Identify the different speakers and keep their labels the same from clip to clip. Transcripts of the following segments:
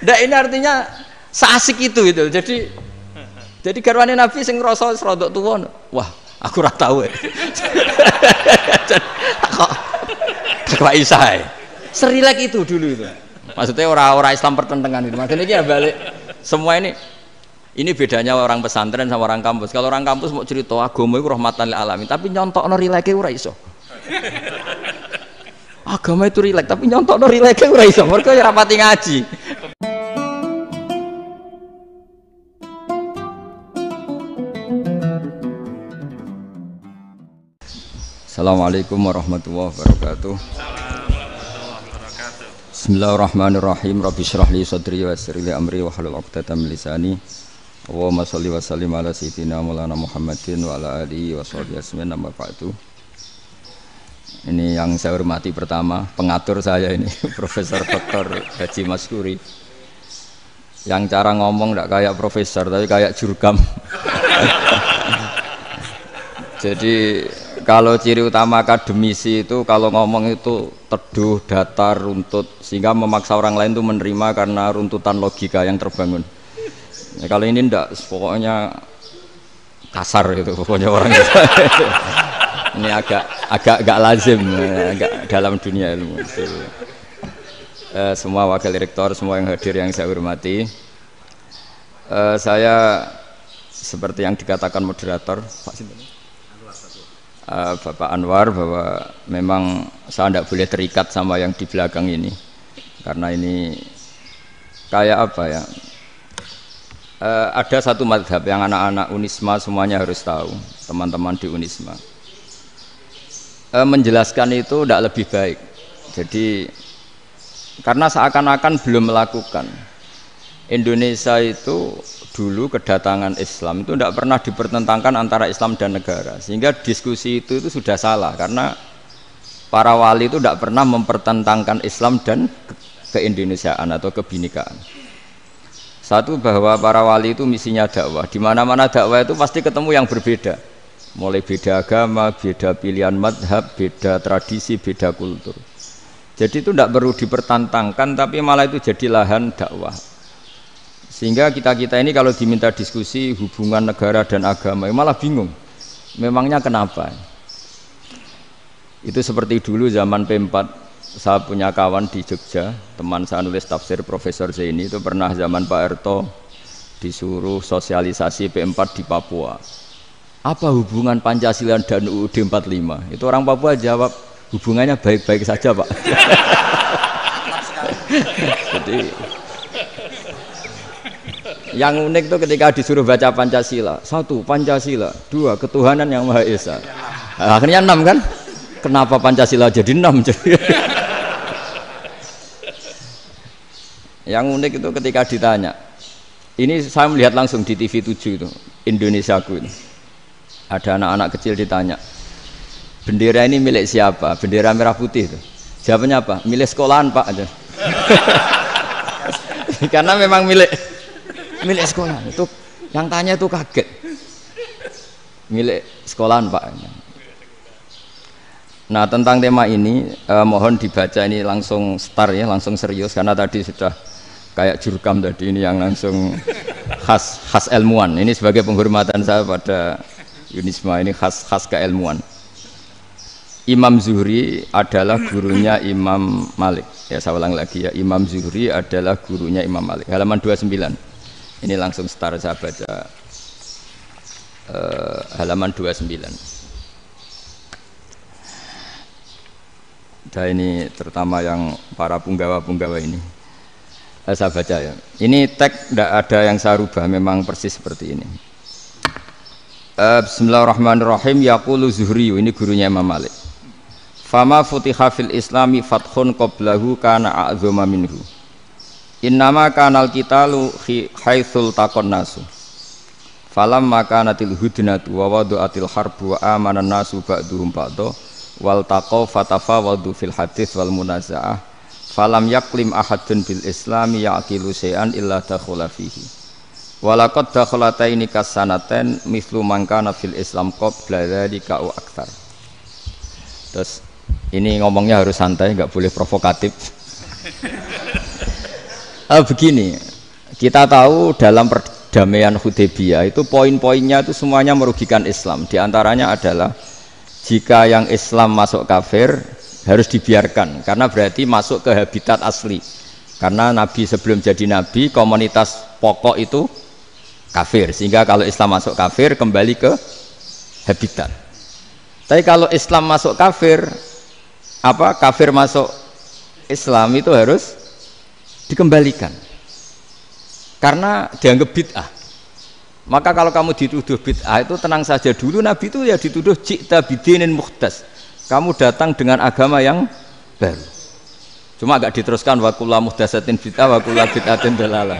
Speaker 1: Nah ini artinya seasik itu itu. Jadi jadi garwane Nabi sing ngrasa rodok tuwa. Wah, aku ora tau. Eh. Kok kok Serilek itu dulu itu. Maksudnya orang-orang Islam pertentangan itu. Maksudnya ini ya balik semua ini ini bedanya orang pesantren sama orang kampus. Kalau orang kampus mau cerita agama itu rahmatan lil alamin, tapi nyontok no rileke ora iso. Agama itu rilek, tapi nyontok no rileke ora iso. Mereka ya rapati ngaji. Assalamualaikum warahmatullahi wabarakatuh. Bismillahirrahmanirrahim. Rabbi syrah li sadri wa yassir li amri wa hlul 'uqdatam min lisani. Allahumma shalli wa sallim ala sayyidina Maulana Muhammadin wa ala alihi wa sahbihi ajma'in amma ba'du. Ini yang saya hormati pertama, pengatur saya ini Profesor Dr. Haji Maskuri. Yang cara ngomong tidak kayak profesor tapi kayak jurgam. Jadi kalau ciri utama akademisi itu kalau ngomong itu teduh, datar, runtut sehingga memaksa orang lain itu menerima karena runtutan logika yang terbangun. Ya, kalau ini ndak pokoknya kasar gitu pokoknya orang ini agak agak gak lazim ya, agak dalam dunia ilmu eh, semua wakil rektor semua yang hadir yang saya hormati eh, saya seperti yang dikatakan moderator Pak Sintai Eh, Bapak Anwar bahwa memang saya tidak boleh terikat sama yang di belakang ini karena ini kayak apa ya uh, ada satu madhab yang anak-anak Unisma semuanya harus tahu teman-teman di Unisma uh, menjelaskan itu tidak lebih baik jadi karena seakan-akan belum melakukan Indonesia itu dulu kedatangan Islam itu tidak pernah dipertentangkan antara Islam dan negara sehingga diskusi itu itu sudah salah karena para wali itu tidak pernah mempertentangkan Islam dan keindonesiaan atau kebinikaan satu bahwa para wali itu misinya dakwah di mana mana dakwah itu pasti ketemu yang berbeda mulai beda agama beda pilihan madhab beda tradisi beda kultur jadi itu tidak perlu dipertentangkan tapi malah itu jadi lahan dakwah sehingga kita-kita ini kalau diminta diskusi hubungan negara dan agama ya malah bingung. Memangnya kenapa? Itu seperti dulu zaman P4 saya punya kawan di Jogja, teman saya nulis tafsir Profesor Zaini itu pernah zaman Pak Erto disuruh sosialisasi P4 di Papua. Apa hubungan Pancasila dan UUD 45? Itu orang Papua jawab, hubungannya baik-baik saja, Pak. Jadi yang unik itu ketika disuruh baca Pancasila. Satu, Pancasila. Dua, ketuhanan yang Maha Esa. Nah, akhirnya enam kan? Kenapa Pancasila jadi enam? jadi yang unik itu ketika ditanya. Ini saya melihat langsung di TV 7 itu, Indonesiaku ini Ada anak-anak kecil ditanya, bendera ini milik siapa? Bendera merah putih itu. Jawabannya apa? Milik sekolahan pak. Karena memang milik milik sekolah itu yang tanya itu kaget milik sekolahan pak nah tentang tema ini eh, mohon dibaca ini langsung start ya langsung serius karena tadi sudah kayak jurkam tadi ini yang langsung khas khas ilmuwan ini sebagai penghormatan saya pada Yunisma ini khas khas keilmuan Imam Zuhri adalah gurunya Imam Malik ya saya ulang lagi ya Imam Zuhri adalah gurunya Imam Malik halaman 29 ini langsung start saya baca uh, halaman 29. Dan ini terutama yang para punggawa-punggawa ini. Eh, saya baca ya. Ini teks tidak ada yang saya rubah, memang persis seperti ini. Uh, Bismillahirrahmanirrahim. Yaqulu Zuhri, ini gurunya Imam Malik. Fama futiha fil islami fathun qablahu kana a'zuma minhu Innama kanal kita lu haitsul takon nasu. Falam maka natil hudinatu wa atil harbu wa amanan nasu ba'duhum ba'do wal taqo fatafa wadu fil hadis wal munaza'ah falam yaklim ahadun bil islami yaqilu se'an illa dakhala fihi. Walakot dakhulata ini kasanaten mislu mangkana fil Islam kop bladari kau aktar. Terus ini ngomongnya harus santai, nggak boleh provokatif. uh, begini, kita tahu dalam perdamaian Hudaybiyah itu poin-poinnya itu semuanya merugikan Islam. Di antaranya adalah jika yang Islam masuk kafir harus dibiarkan karena berarti masuk ke habitat asli. Karena Nabi sebelum jadi Nabi komunitas pokok itu kafir sehingga kalau Islam masuk kafir kembali ke habitat. Tapi kalau Islam masuk kafir apa kafir masuk Islam itu harus dikembalikan karena dianggap bid'ah maka kalau kamu dituduh bid'ah itu tenang saja dulu Nabi itu ya dituduh cikta bidinin muhtas kamu datang dengan agama yang baru cuma agak diteruskan wakula muhtasatin bid'ah wakula bid'atin dalalah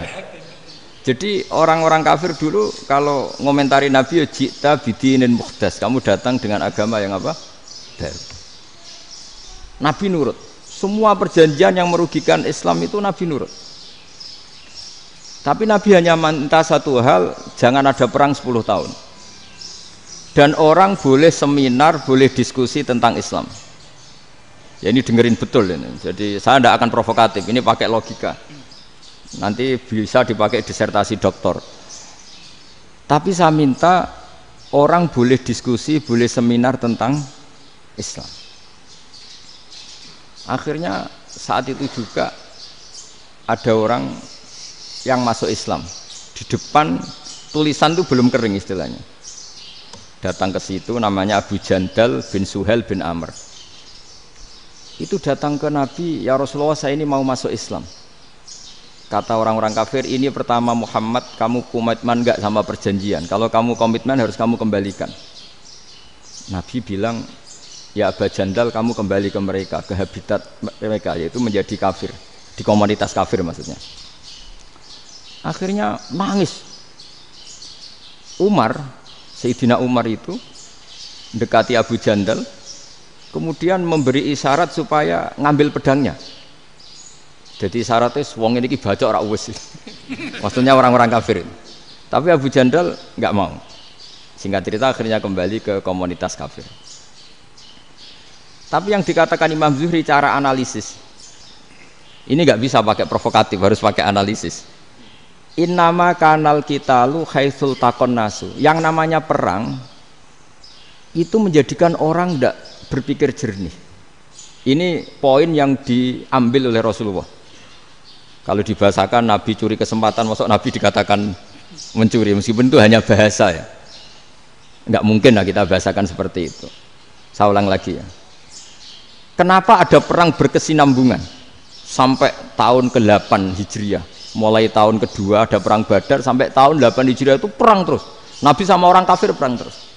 Speaker 1: jadi orang-orang kafir dulu kalau ngomentari Nabi ya cikta bidinin muhtas kamu datang dengan agama yang apa? baru Nabi nurut semua perjanjian yang merugikan Islam itu Nabi nurut. Tapi Nabi hanya minta satu hal, jangan ada perang 10 tahun. Dan orang boleh seminar, boleh diskusi tentang Islam. Ya ini dengerin betul ini. Jadi saya tidak akan provokatif, ini pakai logika. Nanti bisa dipakai disertasi doktor. Tapi saya minta orang boleh diskusi, boleh seminar tentang Islam. Akhirnya saat itu juga ada orang yang masuk Islam. Di depan tulisan itu belum kering istilahnya. Datang ke situ namanya Abu Jandal bin Suhel bin Amr. Itu datang ke Nabi, ya Rasulullah saya ini mau masuk Islam. Kata orang-orang kafir, ini pertama Muhammad kamu komitmen enggak sama perjanjian. Kalau kamu komitmen harus kamu kembalikan. Nabi bilang, ya Aba Jandal kamu kembali ke mereka ke habitat mereka yaitu menjadi kafir di komunitas kafir maksudnya akhirnya nangis Umar Sayyidina Umar itu mendekati Abu Jandal kemudian memberi isyarat supaya ngambil pedangnya jadi syaratnya wong ini baca orang wes maksudnya orang-orang kafir tapi Abu Jandal nggak mau singkat cerita akhirnya kembali ke komunitas kafir tapi yang dikatakan Imam Zuhri cara analisis ini nggak bisa pakai provokatif, harus pakai analisis. In nama kanal kita lu khaisul takon nasu. Yang namanya perang itu menjadikan orang tidak berpikir jernih. Ini poin yang diambil oleh Rasulullah. Kalau dibahasakan Nabi curi kesempatan, masuk Nabi dikatakan mencuri, meskipun itu hanya bahasa ya. Nggak mungkin lah kita bahasakan seperti itu. Saya ulang lagi ya Kenapa ada perang berkesinambungan sampai tahun ke-8 Hijriah? Mulai tahun kedua ada perang Badar sampai tahun 8 Hijriah itu perang terus. Nabi sama orang kafir perang terus.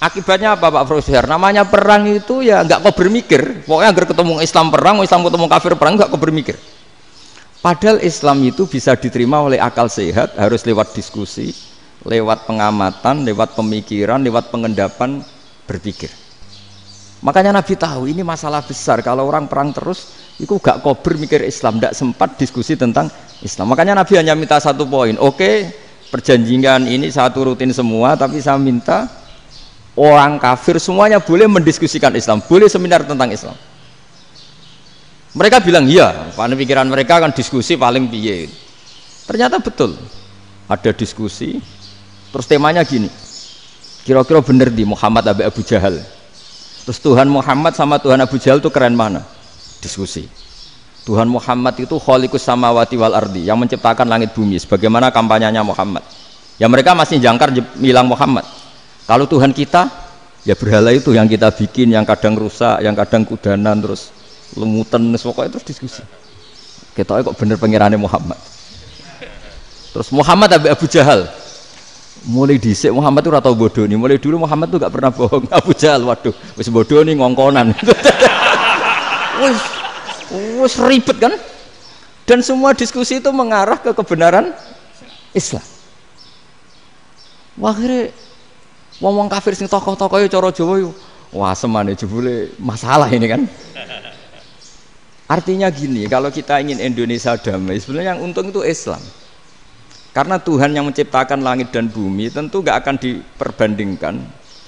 Speaker 1: Akibatnya apa Pak Profesor? Namanya perang itu ya nggak kau bermikir. Pokoknya agar ketemu Islam perang, Islam ketemu kafir perang nggak kau bermikir. Padahal Islam itu bisa diterima oleh akal sehat harus lewat diskusi, lewat pengamatan, lewat pemikiran, lewat pengendapan berpikir. Makanya Nabi tahu ini masalah besar. Kalau orang perang terus, itu gak kober mikir Islam, gak sempat diskusi tentang Islam. Makanya Nabi hanya minta satu poin. Oke, perjanjian ini satu rutin semua, tapi saya minta orang kafir semuanya boleh mendiskusikan Islam, boleh seminar tentang Islam. Mereka bilang iya, pada pikiran mereka akan diskusi paling biaya. Ternyata betul, ada diskusi. Terus temanya gini, kira-kira bener di Muhammad Abu Jahal Terus Tuhan Muhammad sama Tuhan Abu Jahal itu keren mana? Diskusi. Tuhan Muhammad itu kholikus samawati wal ardi yang menciptakan langit bumi sebagaimana kampanyanya Muhammad. Ya mereka masih jangkar bilang Muhammad. Kalau Tuhan kita ya berhala itu yang kita bikin yang kadang rusak, yang kadang kudanan terus lemutan pokoknya terus diskusi. Kita kok bener pengirannya Muhammad. Terus Muhammad Abu Jahal mulai dhisik Muhammad itu ratau bodoh nih mulai dulu Muhammad itu gak pernah bohong Abu Jahal waduh wis bodoh nih ngongkonan wis ribet kan dan semua diskusi itu mengarah ke kebenaran Islam akhirnya wong wong kafir sing tokoh-tokoh coro jowo yo wah semane jebule masalah ini kan artinya gini kalau kita ingin Indonesia damai sebenarnya yang untung itu Islam karena Tuhan yang menciptakan langit dan bumi tentu gak akan diperbandingkan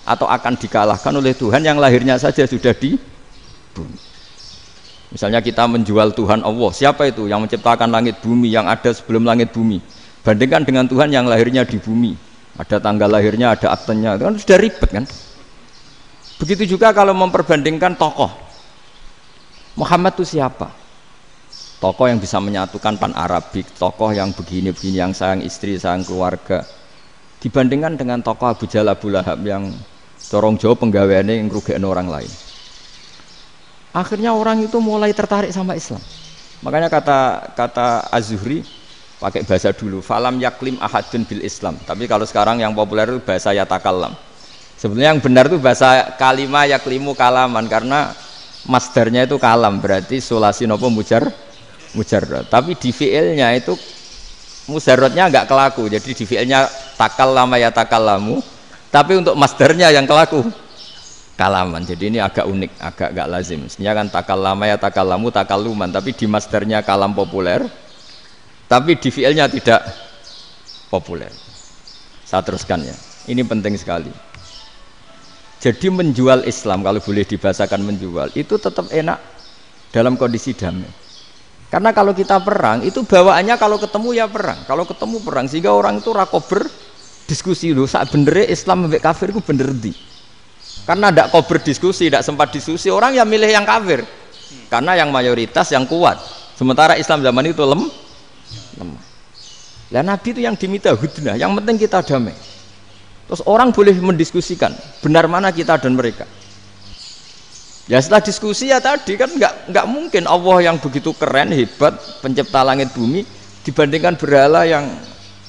Speaker 1: atau akan dikalahkan oleh Tuhan yang lahirnya saja sudah di bumi. Misalnya kita menjual Tuhan Allah, siapa itu yang menciptakan langit bumi yang ada sebelum langit bumi? Bandingkan dengan Tuhan yang lahirnya di bumi, ada tanggal lahirnya, ada aktennya, itu kan sudah ribet kan? Begitu juga kalau memperbandingkan tokoh. Muhammad itu siapa? tokoh yang bisa menyatukan pan Arabik, tokoh yang begini-begini, yang sayang istri, sayang keluarga. Dibandingkan dengan tokoh Abu Jahal Abu Lahab yang corong jauh penggaweannya yang rugiin orang lain. Akhirnya orang itu mulai tertarik sama Islam. Makanya kata kata az pakai bahasa dulu, falam yaklim ahadun bil Islam. Tapi kalau sekarang yang populer itu bahasa yatakalam. Sebenarnya yang benar itu bahasa kalima yaklimu kalaman karena masternya itu kalam berarti solasi nopo mujar mujarrad tapi di fiilnya itu mujarrodnya nggak kelaku jadi di fiilnya takal lama ya takal lamu tapi untuk masternya yang kelaku kalaman jadi ini agak unik agak nggak lazim mestinya kan takal lama ya takal lamu takal luman tapi di masternya kalam populer tapi di fiilnya tidak populer saya teruskan ya ini penting sekali jadi menjual Islam kalau boleh dibahasakan menjual itu tetap enak dalam kondisi damai karena kalau kita perang itu bawaannya kalau ketemu ya perang, kalau ketemu perang sehingga orang itu rakober diskusi dulu saat bener Islam sampai kafir itu bener di. Karena tidak kober diskusi, tidak e sempat diskusi orang yang milih yang kafir. Karena yang mayoritas yang kuat. Sementara Islam zaman itu lem, lemah. Lah Nabi itu yang diminta hudnah, yang penting kita damai. Terus orang boleh mendiskusikan benar mana kita dan mereka. Ya setelah diskusi ya tadi kan nggak nggak mungkin Allah yang begitu keren hebat pencipta langit bumi dibandingkan berhala yang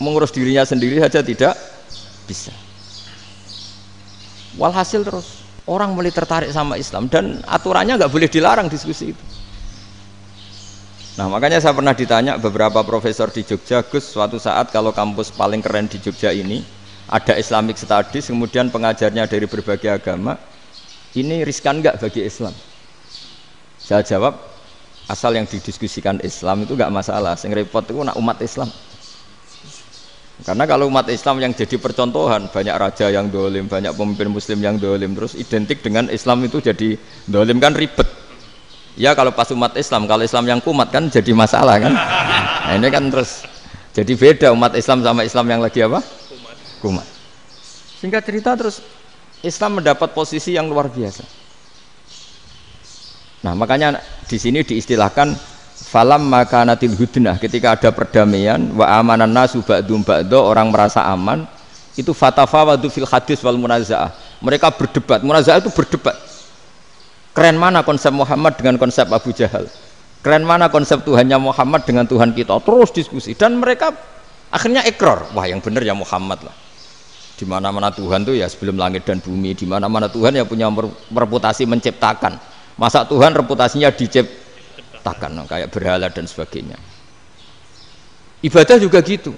Speaker 1: mengurus dirinya sendiri saja tidak bisa. Walhasil terus orang mulai tertarik sama Islam dan aturannya nggak boleh dilarang diskusi itu. Nah makanya saya pernah ditanya beberapa profesor di Jogja Gus suatu saat kalau kampus paling keren di Jogja ini ada Islamic Studies kemudian pengajarnya dari berbagai agama ini riskan nggak bagi Islam? Saya jawab, asal yang didiskusikan Islam itu nggak masalah. Sing repot itu nak umat Islam. Karena kalau umat Islam yang jadi percontohan, banyak raja yang dolim, banyak pemimpin muslim yang dolim, terus identik dengan Islam itu jadi dolim kan ribet. Ya kalau pas umat Islam, kalau Islam yang kumat kan jadi masalah kan. Nah, ini kan terus jadi beda umat Islam sama Islam yang lagi apa? Kumat. Singkat cerita terus Islam mendapat posisi yang luar biasa. Nah, makanya di sini diistilahkan falam maka natil hudnah ketika ada perdamaian wa amanan nasu ba'dum ba'do orang merasa aman itu fatafawadu fil hadis wal munazaah. Mereka berdebat. Munazaah itu berdebat. Keren mana konsep Muhammad dengan konsep Abu Jahal? Keren mana konsep Tuhannya Muhammad dengan Tuhan kita? Terus diskusi dan mereka akhirnya ikrar Wah, yang benar ya Muhammad lah di mana mana Tuhan tuh ya sebelum langit dan bumi di mana mana Tuhan ya punya reputasi menciptakan masa Tuhan reputasinya diciptakan kayak berhala dan sebagainya ibadah juga gitu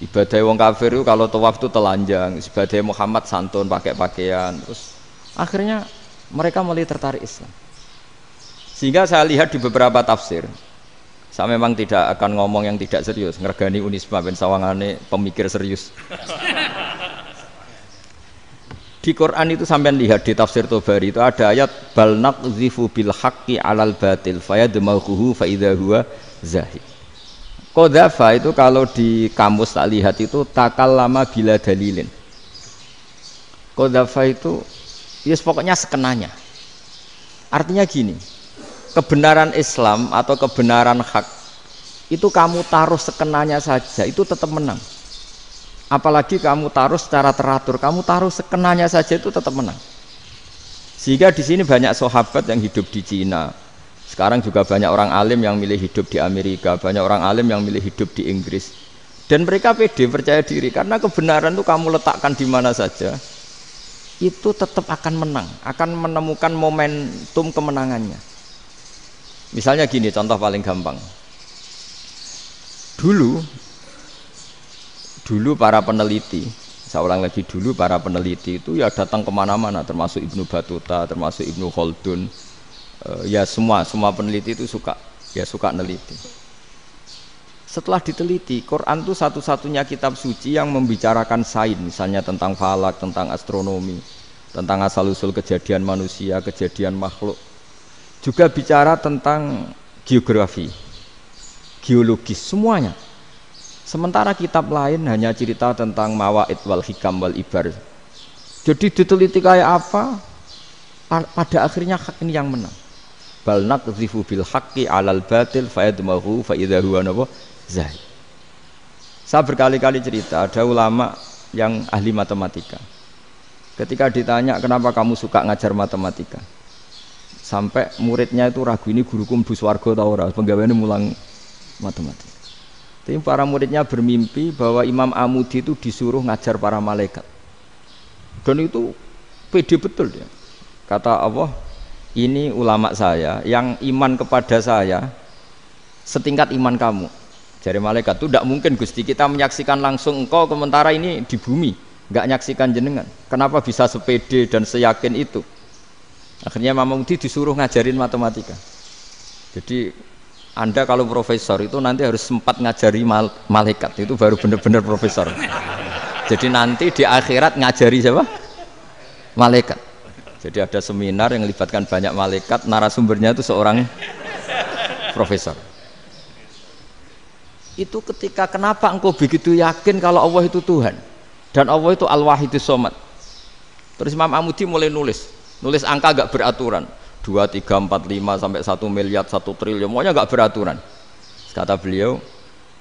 Speaker 1: ibadah wong kafir itu kalau tawaf itu telanjang ibadah Muhammad santun pakai pakaian terus akhirnya mereka mulai tertarik Islam sehingga saya lihat di beberapa tafsir saya memang tidak akan ngomong yang tidak serius, ngergani Unisma ben sawangane pemikir serius. Di Quran itu sampai lihat di tafsir Tobari itu ada ayat bal naqzifu bil haqqi alal batil fayadmaghuhu fa idza huwa zahid. Qadhafa itu kalau di kamus tak lihat itu takal lama bila dalilin. Kodafa itu ya yes, pokoknya sekenanya. Artinya gini, kebenaran Islam atau kebenaran hak itu kamu taruh sekenanya saja itu tetap menang apalagi kamu taruh secara teratur kamu taruh sekenanya saja itu tetap menang sehingga di sini banyak sahabat yang hidup di Cina sekarang juga banyak orang alim yang milih hidup di Amerika banyak orang alim yang milih hidup di Inggris dan mereka pede percaya diri karena kebenaran itu kamu letakkan di mana saja itu tetap akan menang, akan menemukan momentum kemenangannya. Misalnya gini, contoh paling gampang. Dulu, dulu para peneliti, saya lagi dulu para peneliti itu ya datang kemana-mana, termasuk Ibnu Batuta, termasuk Ibnu Khaldun, eh, ya semua, semua peneliti itu suka, ya suka neliti. Setelah diteliti, Quran itu satu-satunya kitab suci yang membicarakan sains, misalnya tentang falak, tentang astronomi, tentang asal-usul kejadian manusia, kejadian makhluk, juga bicara tentang geografi, geologis semuanya. Sementara kitab lain hanya cerita tentang mawaid wal hikam wal ibar. Jadi diteliti kayak apa, pada akhirnya hak ini yang menang. Bal naqdhifu bil haqqi alal batil fayadmahu fa idza zahid. Saya berkali-kali cerita ada ulama yang ahli matematika. Ketika ditanya kenapa kamu suka ngajar matematika, sampai muridnya itu ragu ini guru mbus warga tau ora penggaweane mulang mati-mati. tapi para muridnya bermimpi bahwa Imam Amudi itu disuruh ngajar para malaikat dan itu pede betul ya kata Allah ini ulama saya yang iman kepada saya setingkat iman kamu jari malaikat itu tidak mungkin Gusti kita menyaksikan langsung engkau sementara ini di bumi nggak nyaksikan jenengan kenapa bisa sepede dan seyakin itu Akhirnya Mama Mudi disuruh ngajarin matematika. Jadi Anda kalau profesor itu nanti harus sempat ngajari mal malaikat itu baru benar-benar profesor. Jadi nanti di akhirat ngajari siapa? Malaikat. Jadi ada seminar yang melibatkan banyak malaikat, narasumbernya itu seorang profesor. Itu ketika kenapa engkau begitu yakin kalau Allah itu Tuhan dan Allah itu Al-Wahidus Somad. Terus Imam Amudi mulai nulis, nulis angka gak beraturan 2, 3, 4, 5 sampai 1 miliar 1 triliun pokoknya gak beraturan kata beliau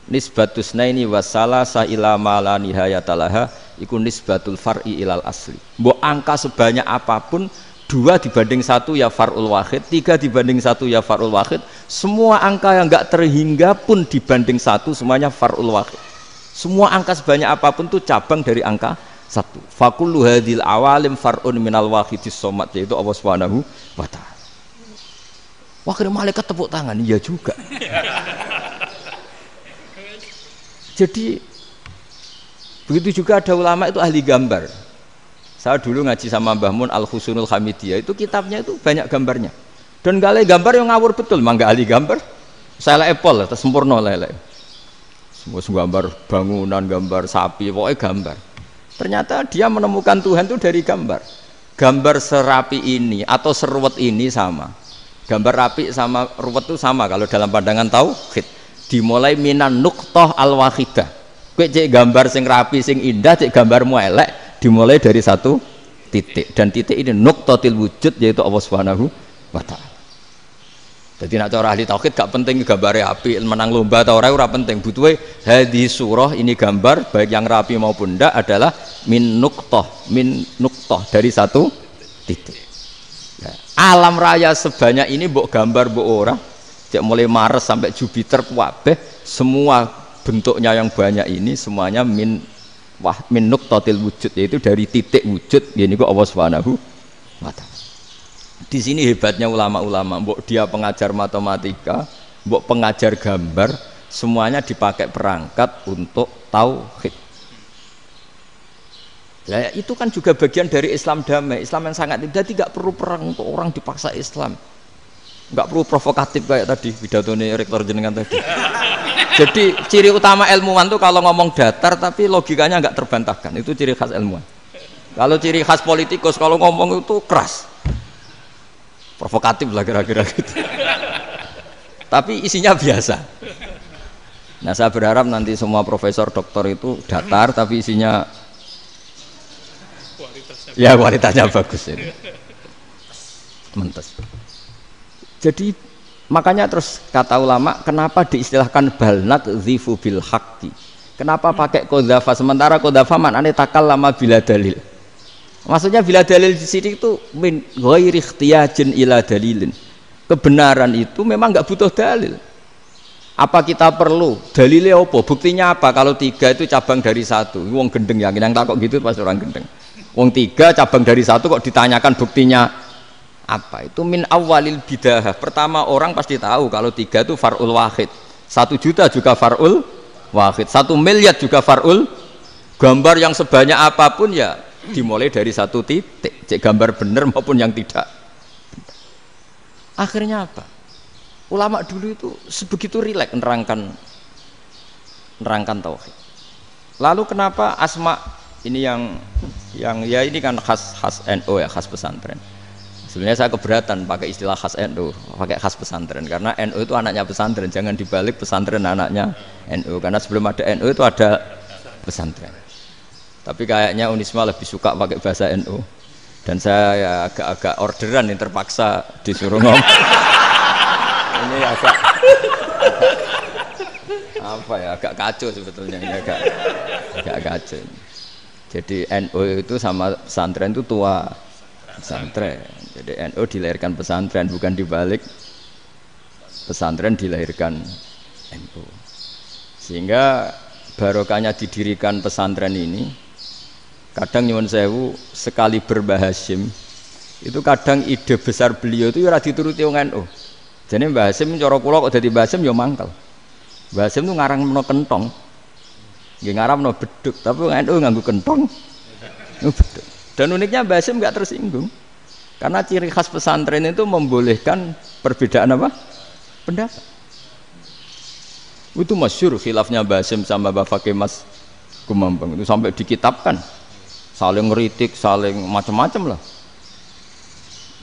Speaker 1: nisbatusna ini wasala sa'ila mala nihayatalaha iku nisbatul far'i ilal asli mau angka sebanyak apapun dua dibanding satu ya farul wahid tiga dibanding satu ya farul wahid semua angka yang nggak terhingga pun dibanding satu semuanya farul wahid semua angka sebanyak apapun tuh cabang dari angka satu fakullu hadil awalim far'un minal wahidis somat yaitu Allah subhanahu wa ta'ala wakil malaikat tepuk tangan iya juga jadi begitu juga ada ulama itu ahli gambar saya dulu ngaji sama Mbah Mun al Husunul Hamidiyah itu kitabnya itu banyak gambarnya dan gak gambar yang ngawur betul mangga ahli gambar saya epol lah sempurna lah semua gambar bangunan gambar sapi pokoknya gambar Ternyata dia menemukan Tuhan itu dari gambar. Gambar serapi ini atau seruwet ini sama. Gambar rapi sama ruwet itu sama kalau dalam pandangan tauhid. Dimulai minan nuktoh al wahidah. Kue cek gambar sing rapi sing indah cek gambarmu elek dimulai dari satu titik dan titik ini nuktotil wujud yaitu Allah Subhanahu wa taala. Jadi nak cara ahli tauhid gak penting gambar api menang lomba atau orang ora penting. Butuhe hadi surah ini gambar baik yang rapi maupun ndak adalah min nuktoh, min nuktoh dari satu titik. Ya. Alam raya sebanyak ini mbok gambar mbok ora. Cek mulai Mars sampai Jupiter kuabeh semua bentuknya yang banyak ini semuanya min wah min nuktotil wujud yaitu dari titik wujud ini kok Allah Subhanahu wa taala. Di sini hebatnya ulama-ulama, buk dia pengajar matematika, buk pengajar gambar, semuanya dipakai perangkat untuk tauhid. Nah, itu kan juga bagian dari Islam damai, Islam yang sangat tidak tidak perlu perang untuk orang dipaksa Islam. nggak perlu provokatif kayak tadi pidato ini rektor jenengan tadi. Jadi ciri utama ilmuwan tuh kalau ngomong datar tapi logikanya nggak terbantahkan, itu ciri khas ilmuwan. Kalau ciri khas politikus kalau ngomong itu keras, provokatif lah kira-kira gitu tapi isinya biasa nah saya berharap nanti semua profesor doktor itu datar tapi isinya kualitasnya ya kualitasnya bagus ini mentes jadi makanya terus kata ulama kenapa diistilahkan balnat zifu bil haqqi kenapa pakai kodafa sementara kodafa mana takal lama bila dalil Maksudnya bila dalil di sini itu min ghairikhtiyajin ila dalilin. Kebenaran itu memang nggak butuh dalil. Apa kita perlu? Dalilnya apa? Buktinya apa? Kalau tiga itu cabang dari satu. Wong gendeng yang yang takok gitu pas orang gendeng. Wong tiga cabang dari satu kok ditanyakan buktinya apa? Itu min awalil bidah. Pertama orang pasti tahu kalau tiga itu farul wahid. Satu juta juga farul wahid. Satu miliar juga farul. Gambar yang sebanyak apapun ya dimulai dari satu titik cek gambar benar maupun yang tidak akhirnya apa ulama dulu itu sebegitu rileks nerangkan nerangkan tauhid lalu kenapa asma ini yang yang ya ini kan khas khas NU ya khas pesantren sebenarnya saya keberatan pakai istilah khas NU, pakai khas pesantren karena NU itu anaknya pesantren, jangan dibalik pesantren anaknya NU karena sebelum ada NU itu ada pesantren. Tapi kayaknya Unisma lebih suka pakai bahasa NU. Dan saya ya agak-agak orderan yang terpaksa disuruh ngomong. Ini agak apa ya agak kacau sebetulnya ini agak agak kacau. Jadi NU itu sama pesantren itu tua pesantren. Jadi NU dilahirkan pesantren bukan dibalik pesantren dilahirkan NU. Sehingga barokahnya didirikan pesantren ini kadang nyuwun sewu sekali berbahasim itu kadang ide besar beliau itu ya dituruti wong NU. Jadi Mbah Hasim cara kula kok dadi Mbah Hasim ya mangkel. Mbah Hasim tuh ngarang meno kentong. Nggih ngarang beduk, tapi wong NU nganggo kentong. Dan uniknya Mbah Hasim enggak tersinggung. Karena ciri khas pesantren itu membolehkan perbedaan apa? Pendapat. Itu masyur khilafnya Mbah Hasim sama Mbah Fakih Mas Kumambang itu sampai dikitabkan saling ngeritik, saling macam-macam lah.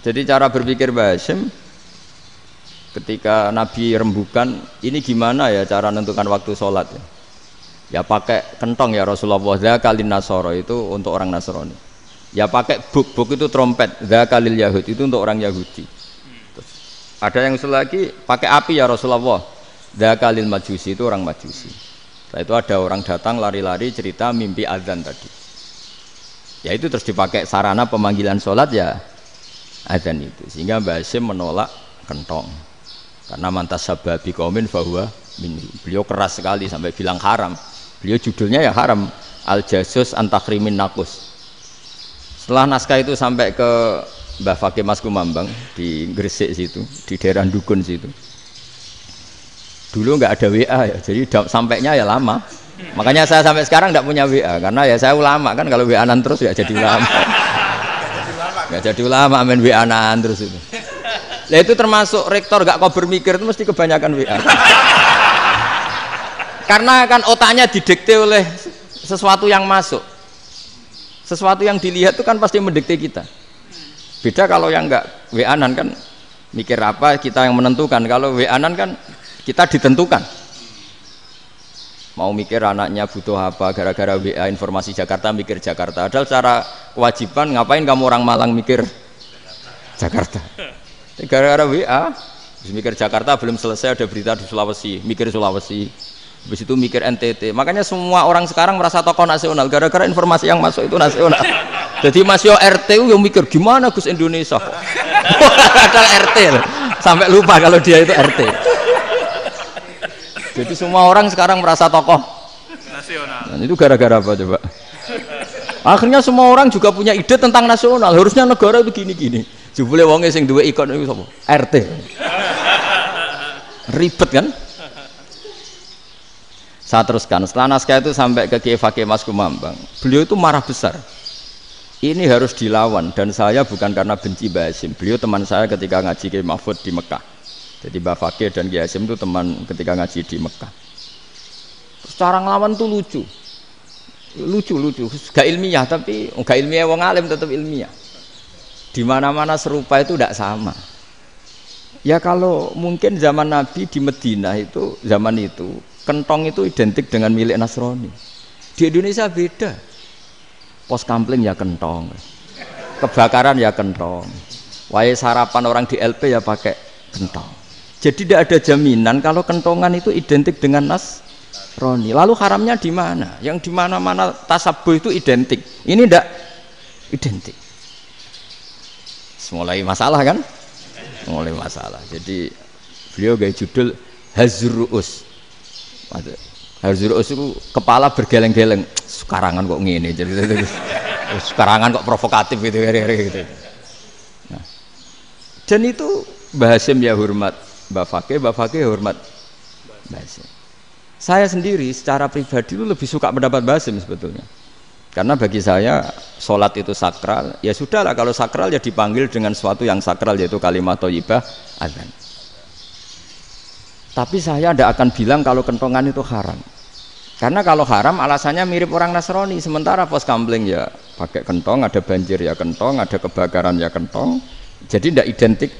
Speaker 1: Jadi cara berpikir Basim. ketika Nabi rembukan ini gimana ya cara menentukan waktu sholat ya? Ya pakai kentong ya Rasulullah Zakalin Nasoro itu untuk orang Nasrani Ya pakai buk-buk itu trompet Zakalil Yahudi itu untuk orang Yahudi Terus, Ada yang selagi pakai api ya Rasulullah Zakalil Majusi itu orang Majusi Setelah itu ada orang datang lari-lari cerita mimpi azan tadi ya itu terus dipakai sarana pemanggilan sholat ya adzan itu sehingga Mbak Hasim menolak kentong karena mantas sababi kaumin bahwa beliau keras sekali sampai bilang haram beliau judulnya ya haram al jasus antakrimin nakus setelah naskah itu sampai ke Mbah Fakih Mas Kumambang di Gresik situ di daerah Dukun situ dulu nggak ada WA ya jadi sampainya ya lama Makanya saya sampai sekarang tidak punya WA karena ya saya ulama kan kalau WA nan terus ya jadi ulama. Gak jadi ulama main WA nan terus itu. Nah itu termasuk rektor gak kau bermikir itu mesti kebanyakan WA. karena kan otaknya didikte oleh sesuatu yang masuk. Sesuatu yang dilihat itu kan pasti mendikte kita. Beda kalau yang nggak WA nan kan mikir apa kita yang menentukan. Kalau WA nan kan kita ditentukan mau mikir anaknya butuh apa gara-gara WA informasi Jakarta mikir Jakarta padahal cara kewajiban ngapain kamu orang Malang mikir Jakarta gara-gara WA terus mikir Jakarta belum selesai ada berita di Sulawesi mikir Sulawesi habis itu mikir NTT makanya semua orang sekarang merasa tokoh nasional gara-gara informasi yang masuk itu nasional jadi masih RT yang mikir gimana Gus Indonesia padahal RT sampai lupa kalau dia itu RT jadi semua orang sekarang merasa tokoh
Speaker 2: nasional.
Speaker 1: itu gara-gara apa coba? Akhirnya semua orang juga punya ide tentang nasional. Harusnya negara itu gini-gini. boleh wonge sing duwe ikon itu sapa? RT. Ribet kan? Saya teruskan. Setelah naskah itu sampai ke Kiai Fakih Mas Kumambang, beliau itu marah besar. Ini harus dilawan dan saya bukan karena benci Basim. Beliau teman saya ketika ngaji Kiai Mahfud di Mekah. Jadi Mbak Fakir dan Kiai Hasim itu teman ketika ngaji di Mekah. Secara ngelawan tuh lucu. Lucu lucu, gak ilmiah tapi gak ilmiah wong alim tetap ilmiah. Di mana-mana serupa itu tidak sama. Ya kalau mungkin zaman Nabi di Medina itu zaman itu kentong itu identik dengan milik Nasrani. Di Indonesia beda. Pos kampling ya kentong. Kebakaran ya kentong. Wae sarapan orang di LP ya pakai kentong. Jadi tidak ada jaminan kalau kentongan itu identik dengan nas Roni. Lalu haramnya di mana? Yang di mana-mana tasabu itu identik. Ini tidak identik. Mulai masalah kan? Mulai masalah. Jadi beliau gaya judul Hazruus. Hazruus itu kepala bergeleng-geleng. Sekarangan kok ngene. Jadi gitu, gitu. Oh, sekarangan kok provokatif gitu. gitu. Nah. Dan itu bahasim ya hormat Bafake, Bafake hormat Basim. Saya sendiri secara pribadi itu lebih suka mendapat Basim sebetulnya. Karena bagi saya sholat itu sakral, ya sudahlah kalau sakral ya dipanggil dengan suatu yang sakral yaitu kalimat toyibah azan. Tapi saya tidak akan bilang kalau kentongan itu haram. Karena kalau haram alasannya mirip orang Nasrani, sementara pos kambling ya pakai kentong, ada banjir ya kentong, ada kebakaran ya kentong. Jadi tidak identik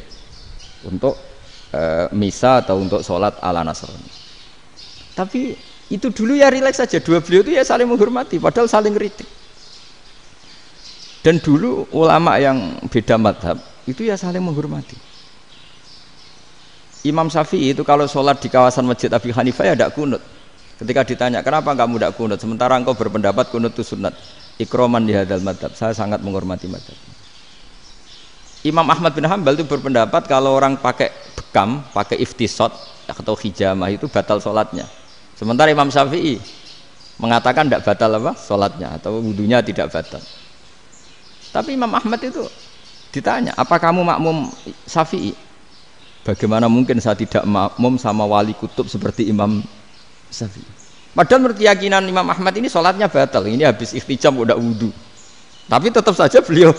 Speaker 1: untuk e, misa atau untuk sholat ala Nasrani. Tapi itu dulu ya rileks saja. Dua beliau itu ya saling menghormati, padahal saling kritik. Dan dulu ulama yang beda madhab itu ya saling menghormati. Imam Syafi'i itu kalau sholat di kawasan masjid Abi Hanifah ya tidak kunut. Ketika ditanya kenapa kamu tidak kunut, sementara engkau berpendapat kunut itu sunat. Ikroman di hadal madhab. Saya sangat menghormati madhab. Imam Ahmad bin Hambal itu berpendapat kalau orang pakai bekam, pakai iftisot atau hijamah itu batal sholatnya. Sementara Imam Syafi'i mengatakan tidak batal apa sholatnya atau wudhunya tidak batal. Tapi Imam Ahmad itu ditanya, apa kamu makmum Syafi'i? Bagaimana mungkin saya tidak makmum sama wali kutub seperti Imam Syafi'i? Padahal menurut keyakinan Imam Ahmad ini sholatnya batal. Ini habis ikhtijam udah wudhu. Tapi tetap saja beliau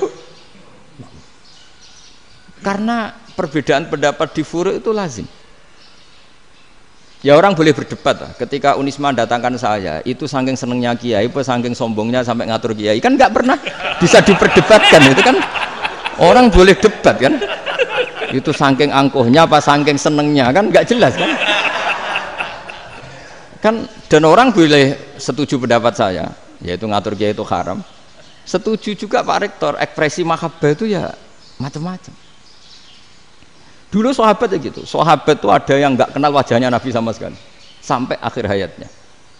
Speaker 1: karena perbedaan pendapat di furu itu lazim. Ya orang boleh berdebat Ketika Unisma datangkan saya, itu saking senengnya Kiai, apa saking sombongnya sampai ngatur Kiai, kan nggak pernah bisa diperdebatkan itu kan. Orang boleh debat kan. Itu saking angkuhnya apa saking senengnya kan nggak jelas kan. Kan dan orang boleh setuju pendapat saya, yaitu ngatur Kiai itu haram. Setuju juga Pak Rektor, ekspresi mahabbah itu ya macam-macam Dulu sahabat ya gitu. Sahabat tuh ada yang nggak kenal wajahnya Nabi sama sekali sampai akhir hayatnya.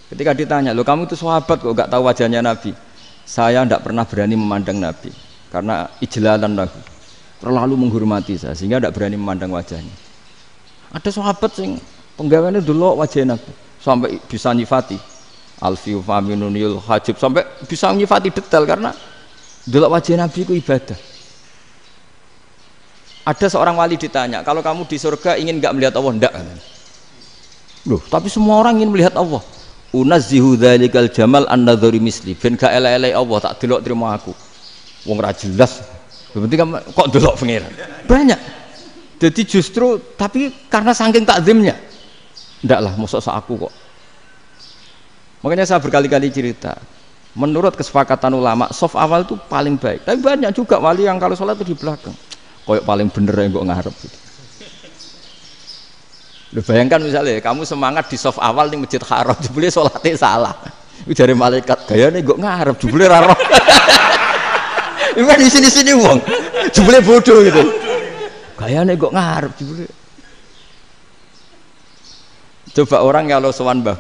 Speaker 1: Ketika ditanya, "Lo kamu itu sahabat kok nggak tahu wajahnya Nabi?" Saya tidak pernah berani memandang Nabi karena ijlalan Nabi terlalu menghormati saya sehingga tidak berani memandang wajahnya. Ada sahabat sing penggawaannya dulu wajah Nabi sampai bisa nyifati alfiu faminunil hajib sampai bisa nyifati detail karena dulu wajah Nabi itu ibadah. Ada seorang wali ditanya, kalau kamu di surga ingin nggak melihat Allah? Enggak. Loh, tapi semua orang ingin melihat Allah. Unazzihu dzalikal jamal anda nadzuri misli. Ben gak elek-elek Allah tak delok terima aku. Wong ra jelas. penting kamu kok delok pangeran. Banyak. Jadi justru tapi karena saking takzimnya. Enggak lah, mosok sak aku kok. Makanya saya berkali-kali cerita, menurut kesepakatan ulama, soft awal itu paling baik. Tapi banyak juga wali yang kalau sholat itu di belakang koyok paling bener yang gue ngarep gitu. Lu bayangkan misalnya kamu semangat di soft awal di masjid haram jebule sholatnya salah. Itu dari malaikat gaya nih gue ngarep jebule raro. Ini kan di sini sini uang jebule bodoh gitu. Gaya nih gue ngarep jebule. Coba orang kalau sowan Mbah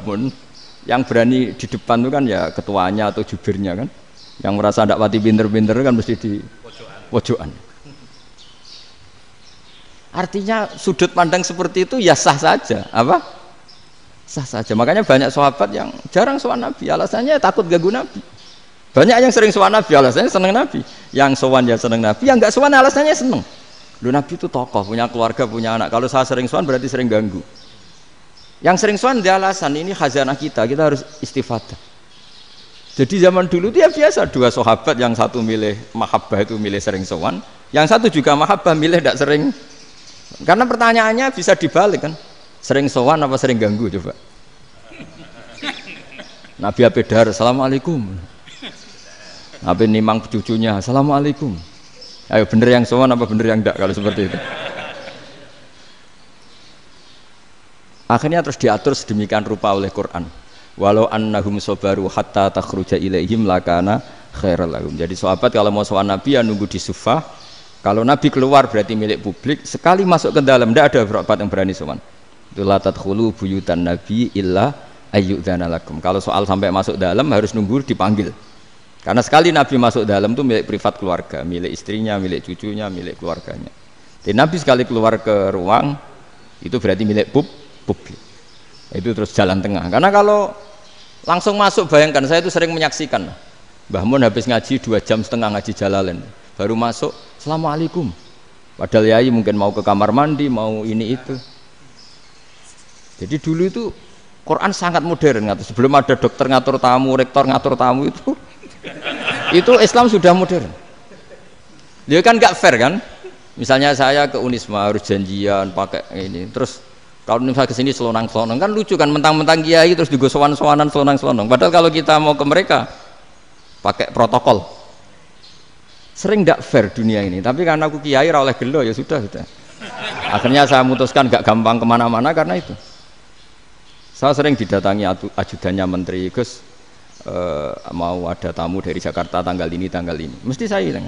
Speaker 1: yang berani di depan itu kan ya ketuanya atau jubirnya kan. Yang merasa tidak pati pinter-pinter kan mesti di pojokan. Artinya sudut pandang seperti itu ya sah saja, apa? Sah saja. Makanya banyak sahabat yang jarang sowan Nabi, alasannya takut ganggu Nabi. Banyak yang sering sowan Nabi, alasannya seneng Nabi. Yang sowan ya seneng Nabi, yang nggak sowan alasannya seneng. Lu Nabi itu tokoh, punya keluarga, punya anak. Kalau saya sering sowan berarti sering ganggu. Yang sering sowan dia alasan ini khazanah kita, kita harus istifadah. Jadi zaman dulu dia ya biasa dua sahabat yang satu milih mahabbah itu milih sering sowan, yang satu juga mahabbah milih tidak sering karena pertanyaannya bisa dibalik kan. Sering sowan apa sering ganggu coba? Nabi apa dar, assalamualaikum. Nabi nimang cucunya, assalamualaikum. Ayo bener yang sowan apa bener yang enggak kalau seperti itu. Akhirnya terus diatur sedemikian rupa oleh Quran. Walau annahum sobaru hatta takhruja ilaihim lakana khairul lahum. Jadi sahabat kalau mau sowan Nabi ya nunggu di sufah, kalau Nabi keluar berarti milik publik. Sekali masuk ke dalam tidak ada berapa yang berani sowan. Itulah khulu buyutan Nabi illa ayyudzana lakum. Kalau soal sampai masuk dalam harus nunggu dipanggil. Karena sekali Nabi masuk dalam itu milik privat keluarga, milik istrinya, milik cucunya, milik keluarganya. Jadi Nabi sekali keluar ke ruang itu berarti milik pub, publik. Itu terus jalan tengah. Karena kalau langsung masuk bayangkan saya itu sering menyaksikan. Mbah Mun habis ngaji dua jam setengah ngaji jalalan baru masuk assalamualaikum padahal yai mungkin mau ke kamar mandi mau ini itu jadi dulu itu Quran sangat modern ngatur sebelum ada dokter ngatur tamu rektor ngatur tamu itu itu Islam sudah modern dia kan nggak fair kan misalnya saya ke Unisma harus janjian pakai ini terus kalau misalnya sini selonang-selonang kan lucu kan mentang-mentang kiai terus digosowan-sowanan selonang-selonang. Padahal kalau kita mau ke mereka pakai protokol sering tidak fair dunia ini tapi karena aku kiai oleh gelo ya sudah sudah akhirnya saya memutuskan gak gampang kemana-mana karena itu saya sering didatangi ajudannya menteri Gus eh, mau ada tamu dari Jakarta tanggal ini tanggal ini mesti saya bilang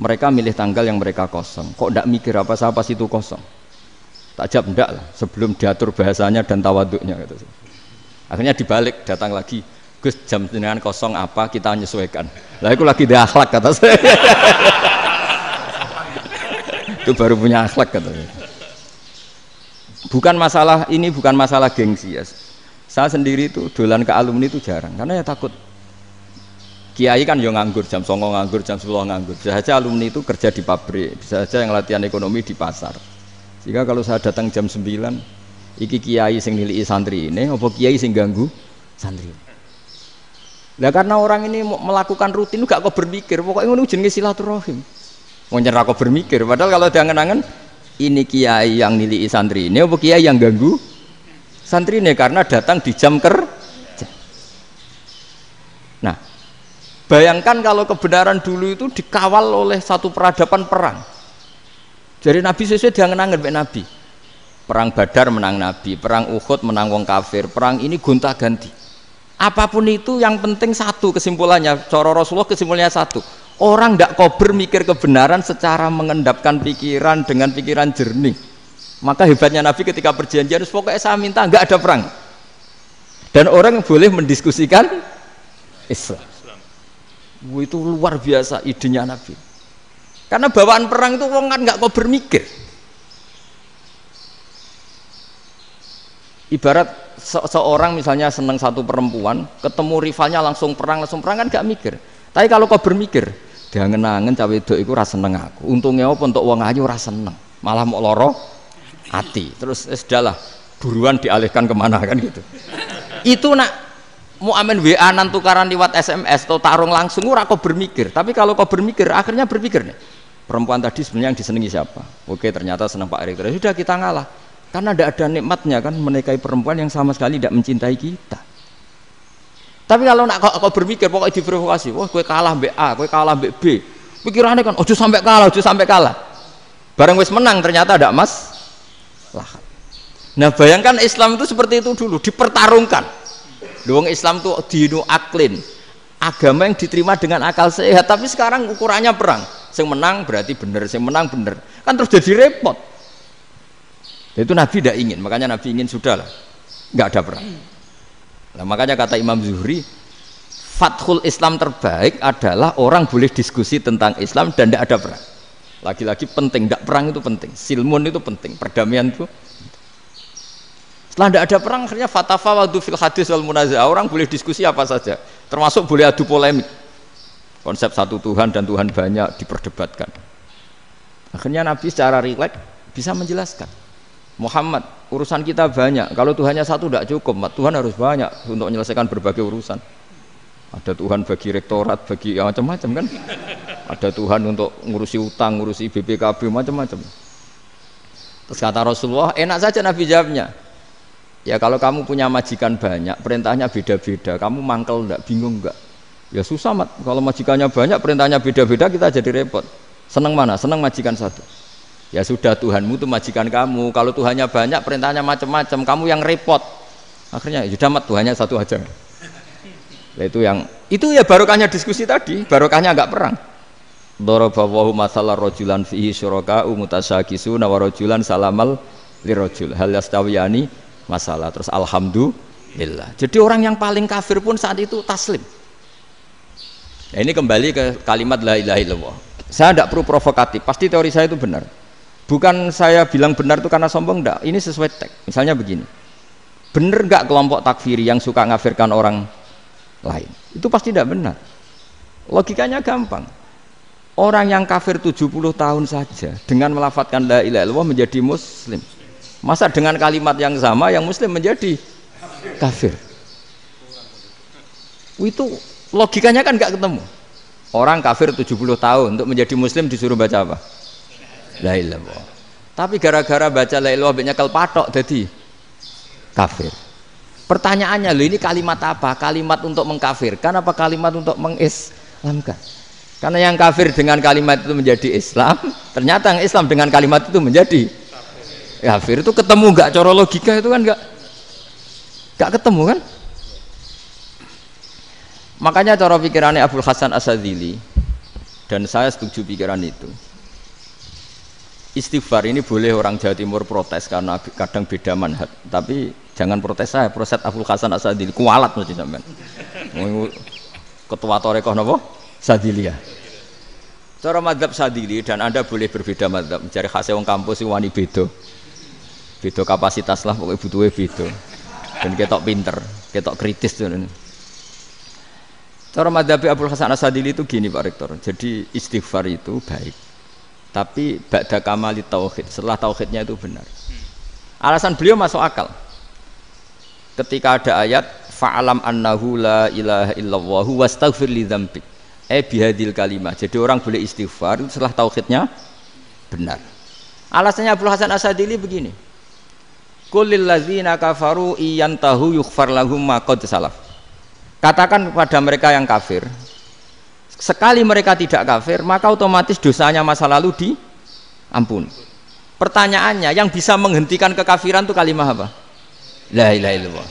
Speaker 1: mereka milih tanggal yang mereka kosong kok tidak mikir apa saya pas itu kosong tak jawab lah sebelum diatur bahasanya dan tawaduknya gitu. akhirnya dibalik datang lagi Gus jam jenengan kosong apa kita menyesuaikan lah aku lagi di akhlak kata saya itu baru punya akhlak kata saya bukan masalah ini bukan masalah gengsi ya saya sendiri itu dolan ke alumni itu jarang karena ya takut kiai kan yo nganggur jam songo nganggur jam sepuluh nganggur bisa saja alumni itu kerja di pabrik bisa saja yang latihan ekonomi di pasar sehingga kalau saya datang jam 9 iki kiai sing nilai santri ini apa kiai sing ganggu santri ini lah karena orang ini melakukan rutin gak kok berpikir, pokoknya ngono jenenge silaturahim. nyerah aku berpikir, padahal kalau diangen-angen ini kiai yang nilai santri ini, apa kiai yang ganggu santri ini karena datang di jam kerja. Nah, bayangkan kalau kebenaran dulu itu dikawal oleh satu peradaban perang. Jadi Nabi sesuai diangen baik Nabi. Perang Badar menang Nabi, perang Uhud menang wong kafir, perang ini gonta-ganti apapun itu yang penting satu kesimpulannya coro Rasulullah kesimpulannya satu orang tidak kau mikir kebenaran secara mengendapkan pikiran dengan pikiran jernih maka hebatnya Nabi ketika perjanjian pokoknya saya minta nggak ada perang dan orang boleh mendiskusikan Islam itu luar biasa idenya Nabi karena bawaan perang itu orang kan nggak kau bermikir ibarat se seorang misalnya seneng satu perempuan ketemu rivalnya langsung perang langsung perang kan gak mikir tapi kalau kau bermikir dia ngenangin cawe itu iku rasa seneng aku untungnya apa untuk uang ayu rasa seneng malah mau loro hati terus eh, sudahlah buruan dialihkan kemana kan gitu itu nak mau amin WA nantukaran lewat SMS atau tarung langsung ora kau bermikir tapi kalau kau bermikir akhirnya berpikir nih perempuan tadi sebenarnya yang disenangi siapa oke ternyata senang Pak Erick sudah kita ngalah karena tidak ada nikmatnya kan menikahi perempuan yang sama sekali tidak mencintai kita. Tapi kalau nak kau, berpikir pokoknya diprovokasi, wah kue kalah ba, A, kue kalah bb, B. Pikirannya kan, ojo sampai kalah, ojo sampai kalah. Bareng wes menang ternyata ada mas. Lah. Nah bayangkan Islam itu seperti itu dulu, dipertarungkan. Doang Islam itu dino aklin, agama yang diterima dengan akal sehat. Tapi sekarang ukurannya perang. Yang menang berarti benar, yang menang benar. Kan terus jadi repot itu Nabi tidak ingin, makanya Nabi ingin sudah lah, nggak ada perang. Nah, makanya kata Imam Zuhri, fathul Islam terbaik adalah orang boleh diskusi tentang Islam dan tidak ada perang. Lagi-lagi penting, tidak perang itu penting, silmun itu penting, perdamaian itu. Setelah tidak ada perang, akhirnya fatafa waktu fil hadis wal munazah. Ah, orang boleh diskusi apa saja, termasuk boleh adu polemik. Konsep satu Tuhan dan Tuhan banyak diperdebatkan. Akhirnya Nabi secara rileks bisa menjelaskan Muhammad urusan kita banyak kalau Tuhannya satu tidak cukup Tuhan harus banyak untuk menyelesaikan berbagai urusan ada Tuhan bagi rektorat bagi ya, macam-macam kan ada Tuhan untuk ngurusi utang ngurusi BPKB macam-macam terus kata Rasulullah enak saja Nabi jawabnya ya kalau kamu punya majikan banyak perintahnya beda-beda kamu mangkel enggak bingung enggak ya susah mat kalau majikannya banyak perintahnya beda-beda kita jadi repot seneng mana seneng majikan satu Ya sudah Tuhanmu itu majikan kamu. Kalau Tuhannya banyak, perintahnya macam-macam. Kamu yang repot. Akhirnya ya sudah mat Tuhannya satu aja. Nah, itu yang itu ya barokahnya diskusi tadi, barokahnya agak perang. Dorobawahu masalah rojulan fihi syuraka umutasyakisu nawarojulan salamal lirojul hal yastawiyani masalah terus alhamdulillah jadi orang yang paling kafir pun saat itu taslim nah, ini kembali ke kalimat la ilaha illallah saya tidak perlu provokatif pasti teori saya itu benar Bukan saya bilang benar itu karena sombong, enggak. Ini sesuai teks. Misalnya begini. Benar enggak kelompok takfiri yang suka ngafirkan orang lain? Itu pasti tidak benar. Logikanya gampang. Orang yang kafir 70 tahun saja dengan melafatkan la ilaha illallah menjadi muslim. Masa dengan kalimat yang sama yang muslim menjadi kafir? Itu logikanya kan nggak ketemu. Orang kafir 70 tahun untuk menjadi muslim disuruh baca apa? La ilaha tapi gara-gara baca la ilaha nyekel patok jadi kafir. Pertanyaannya lo ini kalimat apa? Kalimat untuk mengkafirkan apa kalimat untuk mengislamkan? Karena yang kafir dengan kalimat itu menjadi Islam, ternyata yang Islam dengan kalimat itu menjadi kafir. Itu ketemu gak coro logika itu kan gak, gak ketemu kan? Makanya cara pikirannya Abdul Hasan Asadili dan saya setuju pikiran itu istighfar ini boleh orang Jawa Timur protes karena kadang beda manhat tapi jangan protes saya proses Abdul Hasan Asadili kualat mesti sampean ketua torekoh nopo Sadilia ya. cara madhab Sadili dan anda boleh berbeda madhab mencari khasnya wong kampus wani bedo bedo kapasitas lah pokoknya butuhnya bedo dan ketok pinter ketok kritis tuh cara madhab Abdul Hasan Asadili itu gini Pak Rektor jadi istighfar itu baik tapi ba'da kamali tauhid setelah tauhidnya itu benar alasan beliau masuk akal ketika ada ayat fa'alam annahu la ilaha illallah astaghfir li dzambik eh bihadil kalimah jadi orang boleh istighfar setelah tauhidnya benar alasannya Abu Hasan Asadili begini kulil ladzina kafaru iyantahu yukfar lahum ma qad salaf katakan kepada mereka yang kafir sekali mereka tidak kafir maka otomatis dosanya masa lalu diampuni pertanyaannya yang bisa menghentikan kekafiran itu kalimat apa la ilaha illallah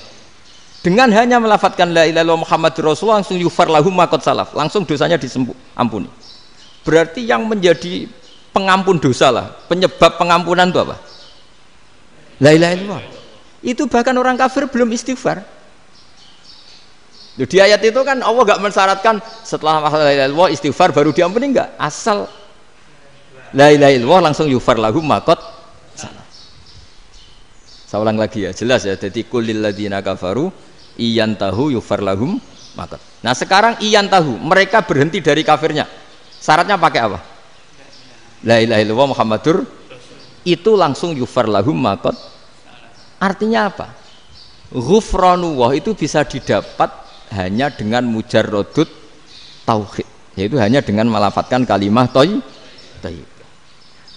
Speaker 1: dengan hanya melafatkan la ilaha illallah Muhammad Rasulullah langsung yufar lahum makot salaf langsung dosanya disembuh ampuni berarti yang menjadi pengampun dosa lah penyebab pengampunan itu apa la ilaha illallah itu bahkan orang kafir belum istighfar Loh, di ayat itu kan Allah gak mensyaratkan setelah Allah istighfar baru diampuni enggak asal la ilaha illallah langsung yufar lahum makot salah saya ulang lagi ya jelas ya jadi kulil ladina kafaru iyan tahu yufar lahum makot nah sekarang iyan tahu mereka berhenti dari kafirnya syaratnya pakai apa la ilaha illallah muhammadur itu langsung yufar lahum makot artinya apa ghufranullah itu bisa didapat hanya dengan mujarrodut tauhid yaitu hanya dengan melafatkan kalimat toy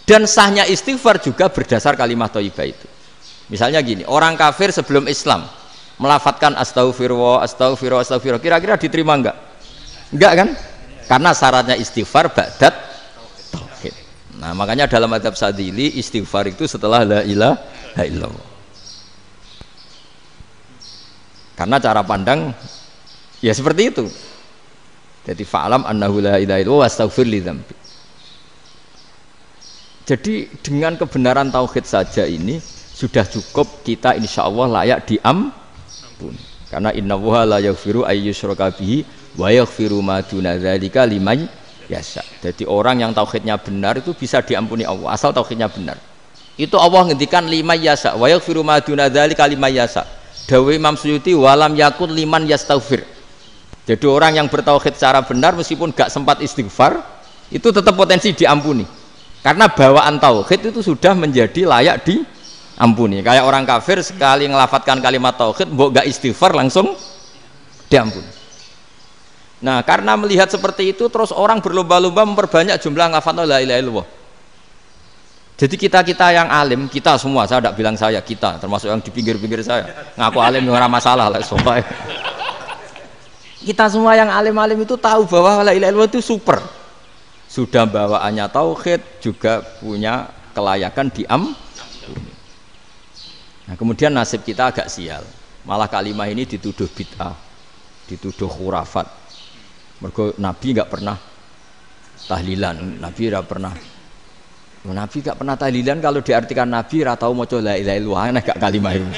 Speaker 1: dan sahnya istighfar juga berdasar kalimat toyibah itu misalnya gini orang kafir sebelum Islam melafatkan astaghfirullah astaghfirullah astaghfirullah kira-kira diterima enggak enggak kan karena syaratnya istighfar badat tauhid nah makanya dalam adab sadili istighfar itu setelah la ilaha illallah karena cara pandang ya seperti itu jadi falam annahu la ilaha illallah wa astaghfir li jadi dengan kebenaran tauhid saja ini sudah cukup kita insya Allah layak pun. karena inna wuha la yaghfiru ayyushraka bihi wa yaghfiru ma duna dzalika liman yasha jadi orang yang tauhidnya benar itu bisa diampuni Allah asal tauhidnya benar itu Allah ngendikan lima yasa wa yaghfiru ma duna dzalika liman yasha dawai Imam Suyuti walam yakun liman yastaghfir jadi orang yang bertauhid secara benar meskipun gak sempat istighfar itu tetap potensi diampuni. Karena bawaan tauhid itu sudah menjadi layak diampuni. Kayak orang kafir sekali ngelafatkan kalimat tauhid, mbok gak istighfar langsung diampuni. Nah, karena melihat seperti itu terus orang berlomba-lomba memperbanyak jumlah ngelafat la ilaha illallah. Jadi kita-kita yang alim, kita semua, saya tidak bilang saya, kita, termasuk yang di pinggir-pinggir saya. Ngaku alim, orang masalah lah, sobat kita semua yang alim-alim itu tahu bahwa la ilaha illallah itu super sudah bawaannya tauhid juga punya kelayakan diam nah kemudian nasib kita agak sial malah kalimah ini dituduh bid'ah dituduh khurafat mergo nabi nggak pernah tahlilan nabi nggak pernah nabi nggak pernah tahlilan kalau diartikan nabi ratau mau coba la ilaha illallah nah gak kalimah ini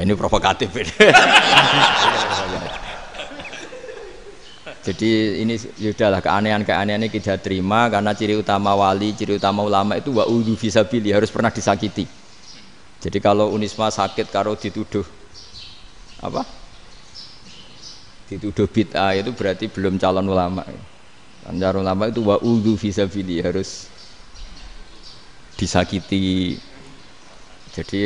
Speaker 1: Nah, ini provokatif ini. Jadi ini sudahlah ya keanehan-keanehan ini kita terima karena ciri utama wali, ciri utama ulama itu wa udhu pilih harus pernah disakiti. Jadi kalau Unisma sakit karo dituduh apa? Dituduh bid'ah itu berarti belum calon ulama. Calon ulama itu wa udhu pilih harus disakiti jadi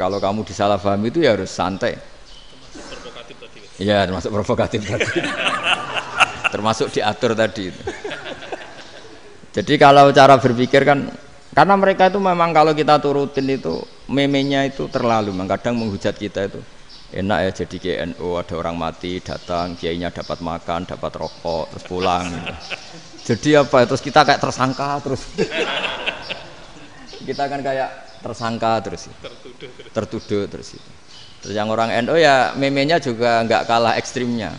Speaker 1: kalau kamu disalah paham itu ya harus santai. Termasuk Iya, termasuk provokatif tadi. termasuk diatur tadi itu. Jadi kalau cara berpikir kan karena mereka itu memang kalau kita turutin itu memenya itu terlalu, kadang menghujat kita itu enak ya jadi GNO ada orang mati datang kiainya dapat makan dapat rokok terus pulang gitu. jadi apa ya, terus kita kayak tersangka terus kita kan kayak tersangka terus itu. tertuduh terus. itu terus yang orang NU NO ya memenya juga nggak kalah ekstrimnya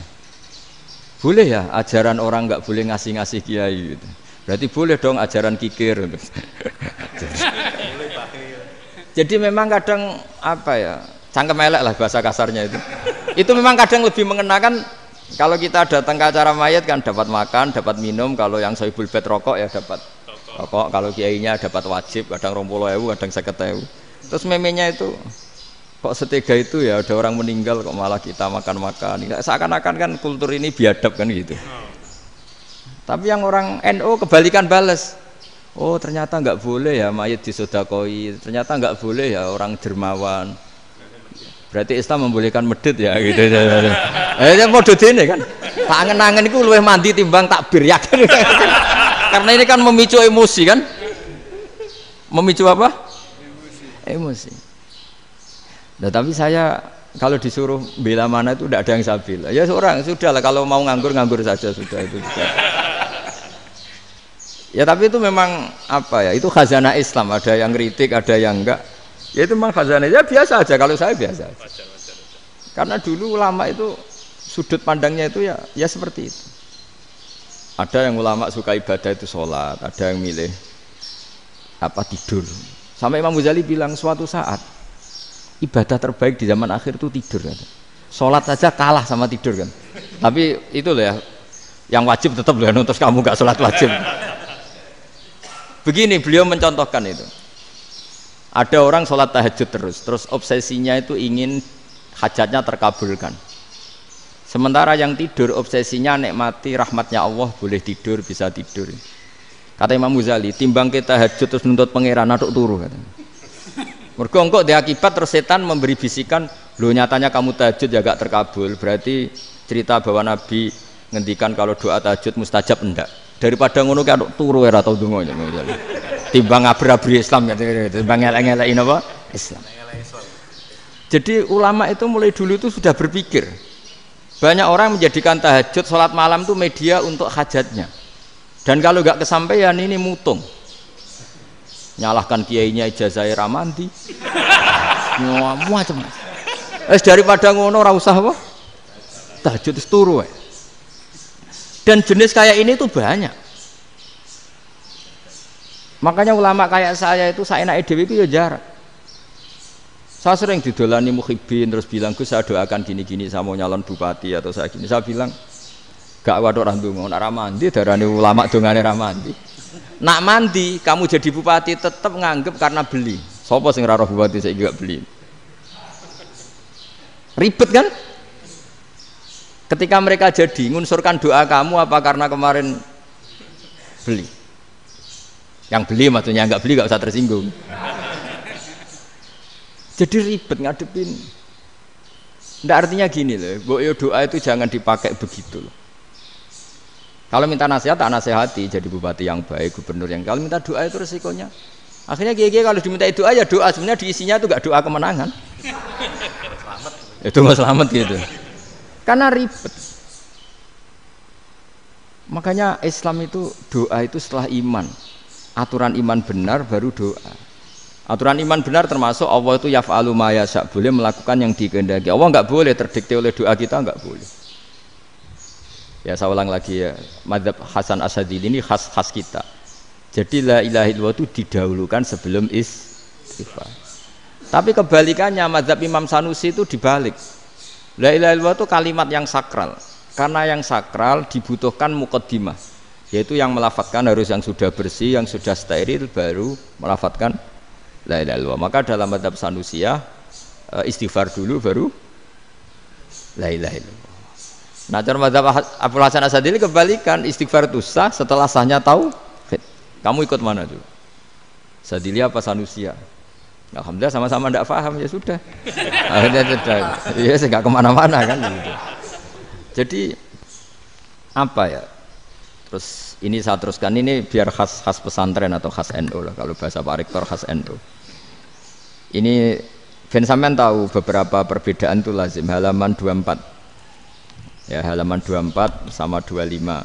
Speaker 1: boleh ya ajaran orang nggak boleh ngasih-ngasih kiai gitu. berarti boleh dong ajaran kikir gitu. jadi memang kadang apa ya cangkem elek lah bahasa kasarnya itu itu memang kadang lebih mengenakan kalau kita datang ke acara mayat kan dapat makan dapat minum kalau yang soibul pet rokok ya dapat Pokok kalau kiainya dapat wajib kadang rompolo ewu, kadang ewu. Terus memenya itu kok setega itu ya ada orang meninggal kok malah kita makan-makan. Seakan-akan kan kultur ini biadab kan gitu. Tapi yang orang NO kebalikan balas. Oh ternyata nggak boleh ya mayat disodakoi. Ternyata nggak boleh ya orang dermawan. Berarti Islam membolehkan medit ya gitu. Eh mau ini kan. Tak angen-angen itu lebih mandi timbang takbir ya kan. karena ini kan memicu emosi kan memicu apa emosi, Nah, tapi saya kalau disuruh bela mana itu tidak ada yang saya bela ya seorang sudah lah kalau mau nganggur nganggur saja sudah itu sudah. ya tapi itu memang apa ya itu khazanah Islam ada yang kritik ada yang enggak ya itu memang khazanah ya biasa aja kalau saya biasa karena dulu lama itu sudut pandangnya itu ya ya seperti itu ada yang ulama suka ibadah itu sholat, ada yang milih apa tidur. Sampai Imam Ghazali bilang suatu saat ibadah terbaik di zaman akhir itu tidur. Kan. Sholat saja kalah sama tidur kan. Tapi itu loh ya, yang wajib tetap loh, ya, terus kamu gak sholat wajib. Begini beliau mencontohkan itu. Ada orang sholat tahajud terus, terus obsesinya itu ingin hajatnya terkabulkan Sementara yang tidur obsesinya nikmati rahmatnya Allah boleh tidur bisa tidur. Kata Imam Muzali, timbang kita hajut terus nuntut pangeran aduk turu kata. Mergo akibat terus setan memberi bisikan, lo nyatanya kamu tahajud ya gak terkabul. Berarti cerita bahwa Nabi ngendikan kalau doa tahajud mustajab enggak. Daripada ngono kayak aduk turu ya atau dungo ya, Muzali. Timbang abra abri Islam ya timbang ngelak ngelak apa? Islam. Jadi ulama itu mulai dulu itu sudah berpikir banyak orang menjadikan tahajud, sholat malam itu media untuk hajatnya. Dan kalau nggak kesampaian ini mutung. Nyalahkan kiainya ijazah Ramanti. macam Es daripada ngono ora wah Tahajud itu turu we. Eh. Dan jenis kayak ini tuh banyak. Makanya ulama kayak saya itu saya naik dewi itu ya jarak. Saya sering didolani mukhibin terus bilang, gue saya doakan gini-gini, saya mau nyalon bupati atau saya gini." Saya bilang, "Gak wadah orang dungo, mandi darah ini ulama orang mandi Nak mandi, kamu jadi bupati tetap nganggep karena beli. Sopo sing roh bupati saya juga beli. Ribet kan? Ketika mereka jadi, ngunsurkan doa kamu apa karena kemarin beli? Yang beli maksudnya nggak beli nggak usah tersinggung. Jadi ribet ngadepin. Tidak artinya gini loh, bu doa itu jangan dipakai begitu loh. Kalau minta nasihat, tak nasihati jadi bupati yang baik, gubernur yang kalau minta doa itu resikonya. Akhirnya kiai kalau diminta doa ya doa sebenarnya diisinya itu gak doa kemenangan. Itu nggak selamat gitu. Karena ribet. Makanya Islam itu doa itu setelah iman. Aturan iman benar baru doa. Aturan iman benar termasuk Allah itu yaf'alu ma yasha, boleh melakukan yang dikehendaki. Allah nggak boleh terdikte oleh doa kita nggak boleh. Ya saya ulang lagi ya, madhab Hasan Asadil ini khas khas kita. Jadi la ilaha illallah itu didahulukan sebelum istighfar. Tapi kebalikannya madhab Imam Sanusi itu dibalik. La ilaha illallah itu kalimat yang sakral. Karena yang sakral dibutuhkan mukaddimah, yaitu yang melafatkan harus yang sudah bersih, yang sudah steril baru melafatkan la ilaha illallah. Maka dalam madhab sanusia eh, istighfar dulu baru la ilaha illallah. Nah, cara madhab Abdul Hasan Asadili kebalikan istighfar itu sah setelah sahnya tahu Kamu ikut mana dulu? Sadili apa Sanusia? Alhamdulillah sama-sama tidak -sama paham ya sudah. Akhirnya sudah. Iya, saya kemana-mana kan. Gitu. Jadi apa ya? Terus ini saya teruskan ini biar khas khas pesantren atau khas NU lah kalau bahasa Pak Rektor khas NU. Ini Ben Samen tahu beberapa perbedaan itu lazim halaman 24. Ya halaman 24 sama 25.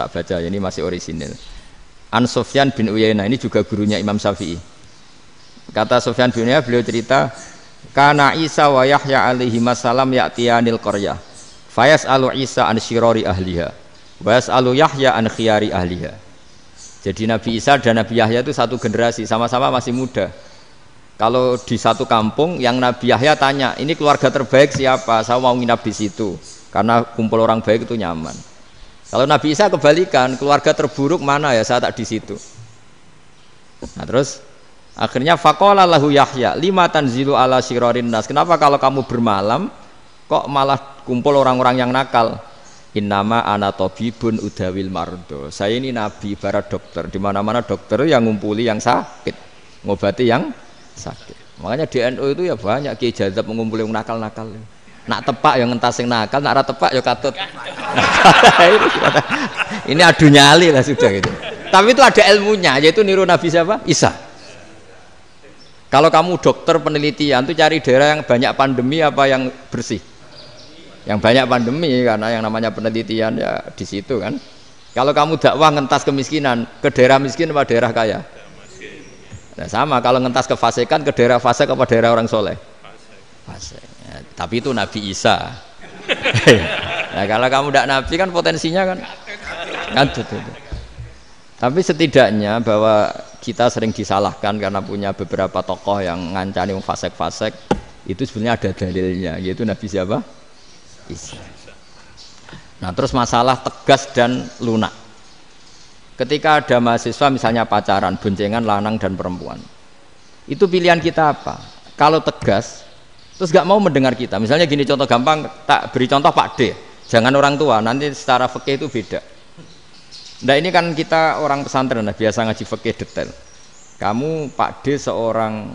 Speaker 1: Tak baca ini masih orisinil. An Sofyan bin Uyainah ini juga gurunya Imam Syafi'i. Kata Sofyan bin Uyainah beliau cerita Kana Isa wa Yahya alaihi masalam yaktianil qaryah. Fayas alu Isa an syirori ahliha Wa alu Yahya an khiyari ahliha. Jadi Nabi Isa dan Nabi Yahya itu satu generasi, sama-sama masih muda. Kalau di satu kampung yang Nabi Yahya tanya, ini keluarga terbaik siapa? Saya mau nginap di situ karena kumpul orang baik itu nyaman. Kalau Nabi Isa kebalikan, keluarga terburuk mana ya saya tak di situ. Nah terus akhirnya fakola lahu Yahya lima tanzilu ala sirorin nas. Kenapa kalau kamu bermalam kok malah kumpul orang-orang yang nakal? Innama ana tabibun udawil mardo. Saya ini nabi para dokter. Di mana-mana dokter yang ngumpuli yang sakit, ngobati yang sakit. Makanya NU itu ya banyak kiai mengumpuli yang nakal-nakal. Nak tepak yang ngentas nakal, nak tepak ya katut. ini adu nyali lah sudah gitu. Tapi itu ada ilmunya, yaitu niru Nabi siapa? Isa. Kalau kamu dokter penelitian tuh cari daerah yang banyak pandemi apa yang bersih yang banyak pandemi karena yang namanya penelitian ya di situ kan kalau kamu dakwah ngentas kemiskinan ke daerah miskin apa daerah kaya nah sama kalau ngentas kefasikan ke daerah fase apa daerah orang soleh fase. ya, tapi itu Nabi Isa nah kalau kamu tidak nabi kan potensinya kan ngantut itu tapi setidaknya bahwa kita sering disalahkan karena punya beberapa tokoh yang ngancani fasek-fasek itu sebenarnya ada dalilnya yaitu Nabi siapa? Israel. nah terus masalah tegas dan lunak ketika ada mahasiswa misalnya pacaran boncengan lanang dan perempuan itu pilihan kita apa kalau tegas terus gak mau mendengar kita misalnya gini contoh gampang tak beri contoh Pak D jangan orang tua nanti secara fikih itu beda Nah ini kan kita orang pesantren nah, biasa ngaji fikih detail. Kamu Pak D seorang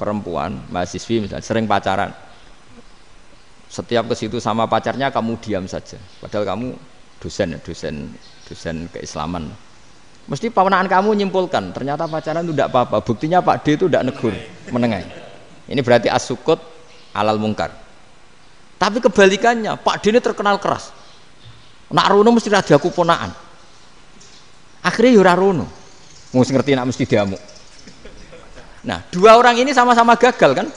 Speaker 1: perempuan mahasiswi misalnya sering pacaran setiap ke situ sama pacarnya kamu diam saja padahal kamu dosen ya dosen dosen keislaman mesti pawanan kamu nyimpulkan ternyata pacaran itu tidak apa-apa buktinya Pak D itu tidak negur menengai ini berarti asukut alal mungkar tapi kebalikannya Pak D ini terkenal keras nak runo mesti ada aku ponaan akhirnya yura ya runo mesti ngerti nak mesti diamuk nah dua orang ini sama-sama gagal kan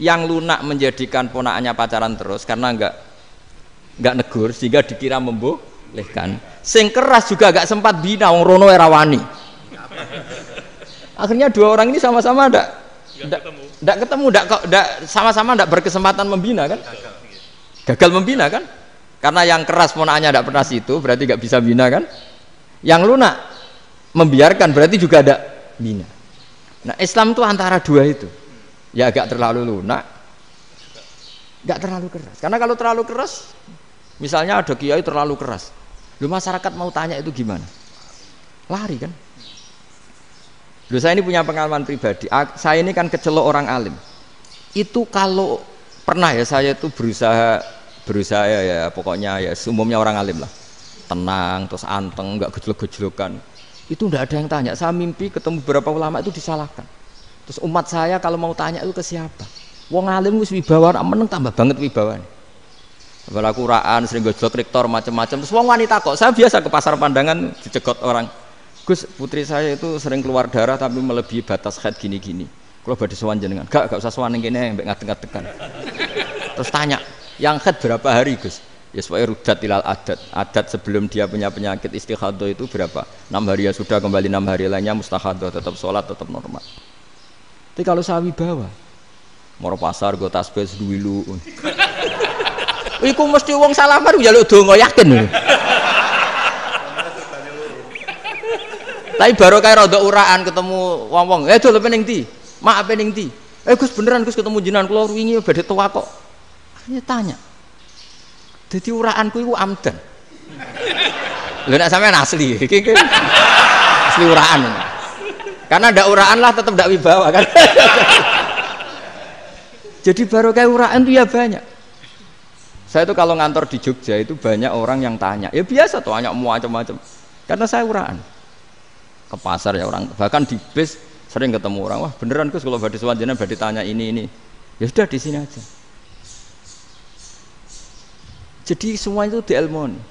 Speaker 1: yang lunak menjadikan ponakannya pacaran terus karena enggak enggak negur sehingga dikira membolehkan sing keras juga enggak sempat bina wong rono erawani akhirnya dua orang ini sama-sama enggak enggak ketemu enggak kok enggak sama-sama enggak berkesempatan membina kan gagal membina kan karena yang keras ponakannya enggak pernah situ berarti enggak bisa bina kan yang lunak membiarkan berarti juga ada bina nah Islam itu antara dua itu ya agak terlalu lunak nggak terlalu keras karena kalau terlalu keras misalnya ada kiai terlalu keras lu masyarakat mau tanya itu gimana lari kan lu saya ini punya pengalaman pribadi saya ini kan kecelok orang alim itu kalau pernah ya saya itu berusaha berusaha ya, pokoknya ya umumnya orang alim lah tenang terus anteng nggak gejlok-gejlokan itu ndak ada yang tanya saya mimpi ketemu beberapa ulama itu disalahkan Terus umat saya kalau mau tanya itu ke siapa? Wong alim wis wibawa ora meneng tambah banget wibawane. Bala Quran, sering gojo rektor macam-macam. Terus wong wanita kok, saya biasa ke pasar pandangan dicegot orang. Gus, putri saya itu sering keluar darah tapi melebihi batas head gini-gini. Kalau badhe sowan jenengan, gak gak usah sowan ning kene mbek ngadeg ngadegan Terus tanya, yang head berapa hari, Gus? Ya supaya rudat ilal adat. Adat sebelum dia punya penyakit istihadah itu berapa? 6 hari ya sudah kembali 6 hari lainnya mustahadah tetap sholat tetap normal. Tapi kalau saya wibawa, mau pasar gue tasbih dulu. Iku mesti uang salaman dong ya dongo yakin.
Speaker 3: Tapi baru
Speaker 1: kayak rada uraan ketemu wong-wong, eh tuh lebih nengti? Mak apa nengti? Eh Gus beneran Gus ketemu jenengan keluar wingi ya, beda tua kok. Akhirnya tanya. Jadi uraanku iku amdan. Lu nak sampean asli, asli uraan karena ada uraan lah tetap tidak wibawa kan jadi baru kayak uraan tuh ya banyak saya itu kalau ngantor di Jogja itu banyak orang yang tanya ya biasa tuh banyak macam-macam karena saya uraan ke pasar ya orang bahkan di bis sering ketemu orang wah beneran Gus kalau badi sewanjana badi tanya ini ini ya sudah di sini aja jadi semua itu di dielmoni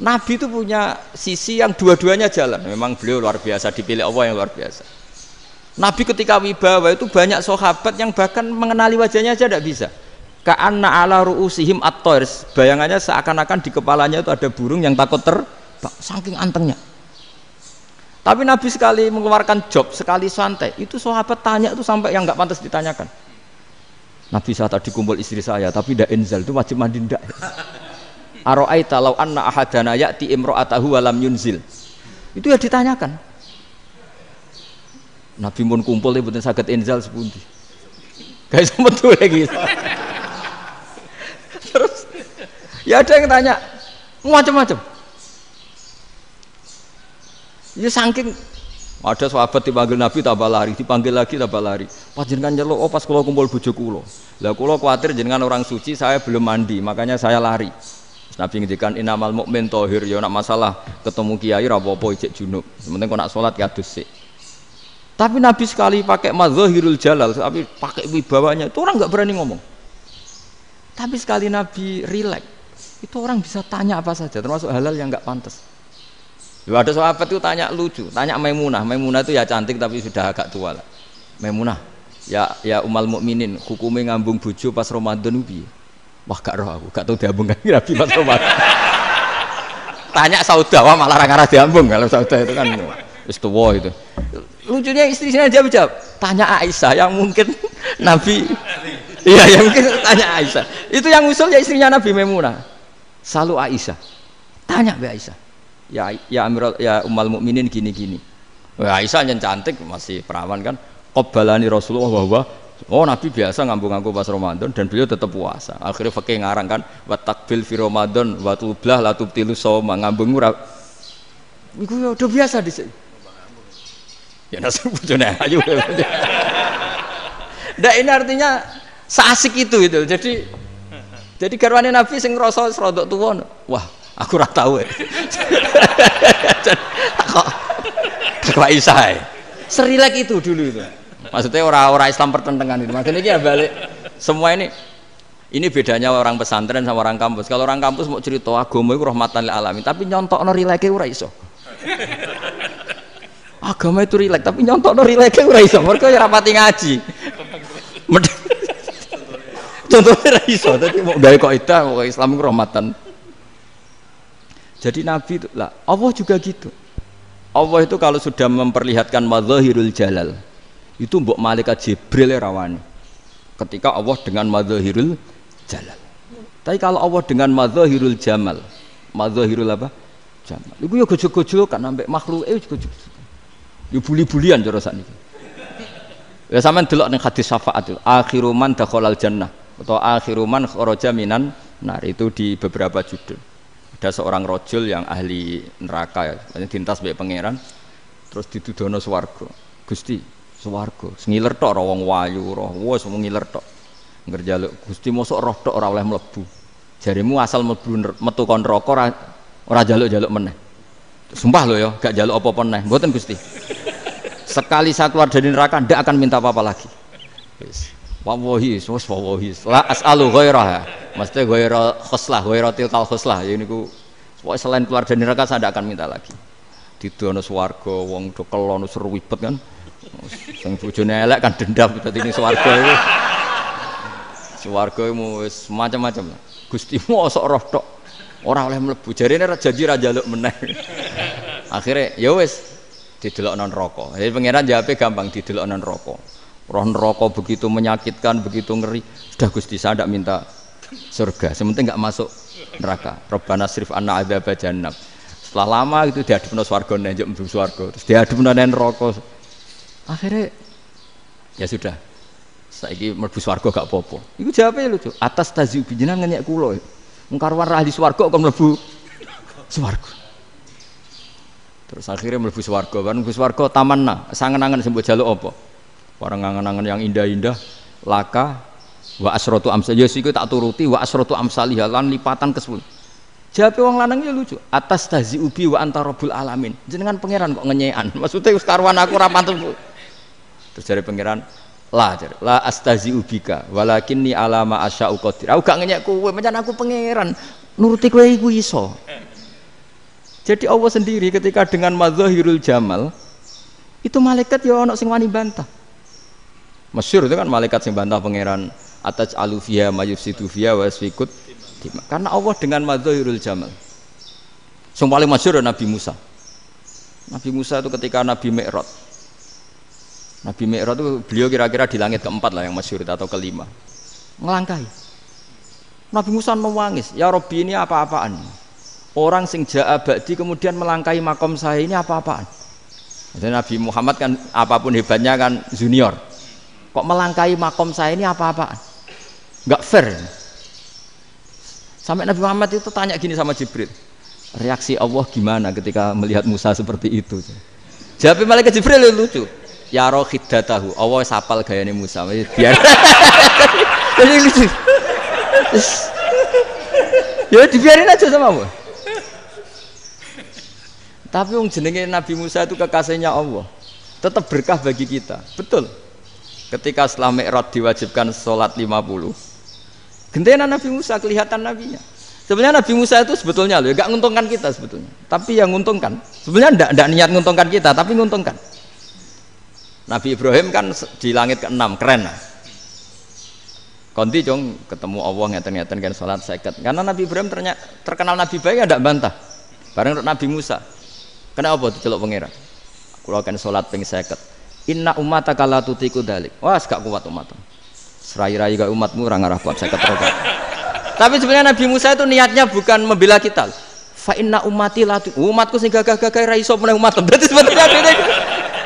Speaker 1: Nabi itu punya sisi yang dua-duanya jalan. Memang beliau luar biasa, dipilih Allah yang luar biasa. Nabi ketika wibawa itu banyak sahabat yang bahkan mengenali wajahnya saja tidak bisa. Ka'anna ala ru'usihim at Bayangannya seakan-akan di kepalanya itu ada burung yang takut ter saking antengnya. Tapi Nabi sekali mengeluarkan job, sekali santai, itu sahabat tanya itu sampai yang nggak pantas ditanyakan. Nabi saat tadi kumpul istri saya, tapi tidak enzal itu wajib mandi ndak. Aro'aita law anna ahadana ya'ti imro'atahu walam yunzil itu ya ditanyakan Nabi pun kumpul ibu tuh sakit inzal sepundi guys betul lagi terus ya ada yang tanya macam-macam ya saking ada sahabat dipanggil Nabi tambah lari, dipanggil lagi tambah lari. Pas jenengan nyeluk, oh pas kalau kumpul bujuk kulo. Lah kulo khawatir jenengan orang suci, saya belum mandi, makanya saya lari. Nabi ngendikan inamal mukmin tohir yo ya, nak masalah ketemu kiai ra apa-apa ijek junub. Penting kok nak salat kados sik. Tapi Nabi sekali pakai mazahirul jalal, tapi pakai wibawanya itu orang nggak berani ngomong. Tapi sekali Nabi rileks, itu orang bisa tanya apa saja termasuk halal yang nggak pantas. Lu ada sahabat itu tanya lucu, tanya Maimunah. Maimunah itu ya cantik tapi sudah agak tua lah. Maimunah, ya ya umal mukminin, hukumnya ngambung bujo pas Ramadan piye? Wah gak roh aku, gak tau diambung kan Nabi Mas Umar. Tanya saudah wah malah orang diambung kalau saudara itu kan istuwa itu. Lucunya istri sini jawab jawab, tanya Aisyah yang mungkin Nabi Iya, yang mungkin tanya Aisyah. Itu yang usul ya istrinya Nabi Memunah. Selalu Aisyah. Tanya be Aisyah. Ya ya Amirul ya Mukminin gini-gini. Aisyah yang cantik masih perawan kan. Qabalani Rasulullah wah wah. Oh Nabi biasa ngambung-ngambung pas Ramadan dan beliau tetap puasa. Akhirnya fakih ngarang kan watak fi Ramadan wa tublah la tubtilu soma ngambung ora. Iku ya udah biasa di sini. Ya nasib bojone ayu. Nah ini artinya seasik itu itu. Jadi jadi garwane Nabi sing ngrasa serodok tuwa. Wah, aku ora tahu. Eh. Kok kok isae. Eh. Serilek itu dulu itu maksudnya orang-orang Islam pertentangan itu maksudnya ini ya balik semua ini ini bedanya orang pesantren sama orang kampus. Kalau orang kampus mau cerita agama itu rahmatan lil alamin, tapi nyontok nori rileke ora iso. Agama itu rilek, tapi nyontok nori rileke ora iso. Mereka ya rapati ngaji. Contohnya ora iso, tapi mau gawe kok ida kok Islam itu rahmatan. Jadi Nabi itu lah, Allah juga gitu. Allah itu kalau sudah memperlihatkan mazahirul jalal, itu mbok malaikat Jibril ya rawani ketika Allah dengan madzahirul jalal tapi kalau Allah dengan madzahirul jamal madzahirul apa jamal itu ya gojo-gojo kan sampai makhluk eh gojo ya buli-bulian cara saat ini ya sama delok nih hadis syafaat itu akhiruman dakhalal jannah atau akhiruman kharaja minan nah itu di beberapa judul ada seorang rojul yang ahli neraka ya, dintas baik pangeran terus ditudono swarga gusti Suwargo, Ngiler tok ora wong wayu, ora wis mung ngiler tok. Ngerjaluk Gusti mosok roh tok ora oleh mlebu. Jarimu asal mlebu metu kon roko ora ora jaluk-jaluk meneh. Sumpah lo ya, gak jaluk apa-apa meneh. Mboten Gusti. Sekali saya keluar dari neraka ndak akan minta apa-apa lagi. Wis. wawohi wis wawohi La as'alu ghairah. Mesti ghairah khoslah, ghairah tilkal khoslah. Ya niku pokoke selain keluar dari neraka saya ndak akan minta lagi. Di Didono Suwargo, wong do seru seruwibet kan. Sing bojone elek kan dendam dadi ning swarga iku. Swarga mu wis macam-macam. Gusti sok roh tok. Ora oleh mlebu. Jarine ra janji ra njaluk meneh. Akhire ya wis didelokno neraka. Jadi pangeran jawabnya gampang non neraka. Roh neraka begitu menyakitkan, begitu ngeri. Sudah Gusti saya ndak minta surga, sementing nggak masuk neraka. Robbana sirif anna adzab jannah. Setelah lama itu dia dipenuhi nek dia dipenuhi swarga, terus diadepno nek neraka akhirnya ya sudah saya ini merbus warga gak popo itu jawabnya lu lucu atas tazib bijinan ngenyek kula mengkarwan rahli swargo kok merbu swargo terus akhirnya mlebu warga kan warga taman tamanna sangen-angen sembuh jaluk opo orang angen-angen yang indah-indah laka wa asrotu amsal ya sih tak turuti wa asrotu amsal ya lan lipatan ke jawabnya wong lanang ya lucu atas taziu ubi wa antarabul alamin jenengan pangeran kok ngenyekan maksudnya wis karwan aku ra pantes terus dari pangeran la jari, la astazi ubika walakin ni alama asya ukodir aku gak ngeyak kue macam aku pangeran nuruti kue iku iso jadi Allah sendiri ketika dengan mazahirul jamal itu malaikat ya ono sing wani bantah Masyur itu kan malaikat sing bantah pangeran atas Alufia, mayufsidu fiya wasfikut karena Allah dengan mazahirul jamal yang paling masyur ya Nabi Musa Nabi Musa itu ketika Nabi Mi'raj Nabi Mi'raj itu beliau kira-kira di langit keempat lah yang masyhur atau kelima. Ngelangkai. Nabi Musa mewangis, "Ya Rabbi, ini apa-apaan?" Orang sing ja'a ba'di kemudian melangkai makom saya ini apa-apaan? Jadi Nabi Muhammad kan apapun hebatnya kan junior. Kok melangkai makom saya ini apa-apaan? Enggak fair. Sampai Nabi Muhammad itu tanya gini sama Jibril. Reaksi Allah gimana ketika melihat Musa seperti itu? Jawab malah ke Jibril lucu ya roh tahu, awal sapal gayane Musa biar jadi lucu ya dibiarin aja sama Allah tapi yang jenenge Nabi Musa itu kekasihnya Allah tetap berkah bagi kita betul ketika setelah mi'rad diwajibkan sholat 50 gentena Nabi Musa kelihatan nabinya sebenarnya Nabi Musa itu sebetulnya loh gak menguntungkan kita sebetulnya tapi yang menguntungkan sebenarnya ndak, ndak niat menguntungkan kita tapi menguntungkan Nabi Ibrahim kan di langit ke-6 keren lah. Kondi jong ketemu Allah ngeten-ngeten kan salat seket. Karena Nabi Ibrahim ternyata terkenal nabi baik ya ndak bantah. Bareng Nabi Musa. Kena apa diceluk pengira? Kula kan salat ping seket. Inna ummata kala tutiku dalik. Wah, gak kuat umat. Serai-rai gak umatmu ora ngarah kuat seket Tapi sebenarnya Nabi Musa itu niatnya bukan membela kita. Fa inna ummati la umatku sing gagah-gagah ra iso meneh umat. Berarti sebenarnya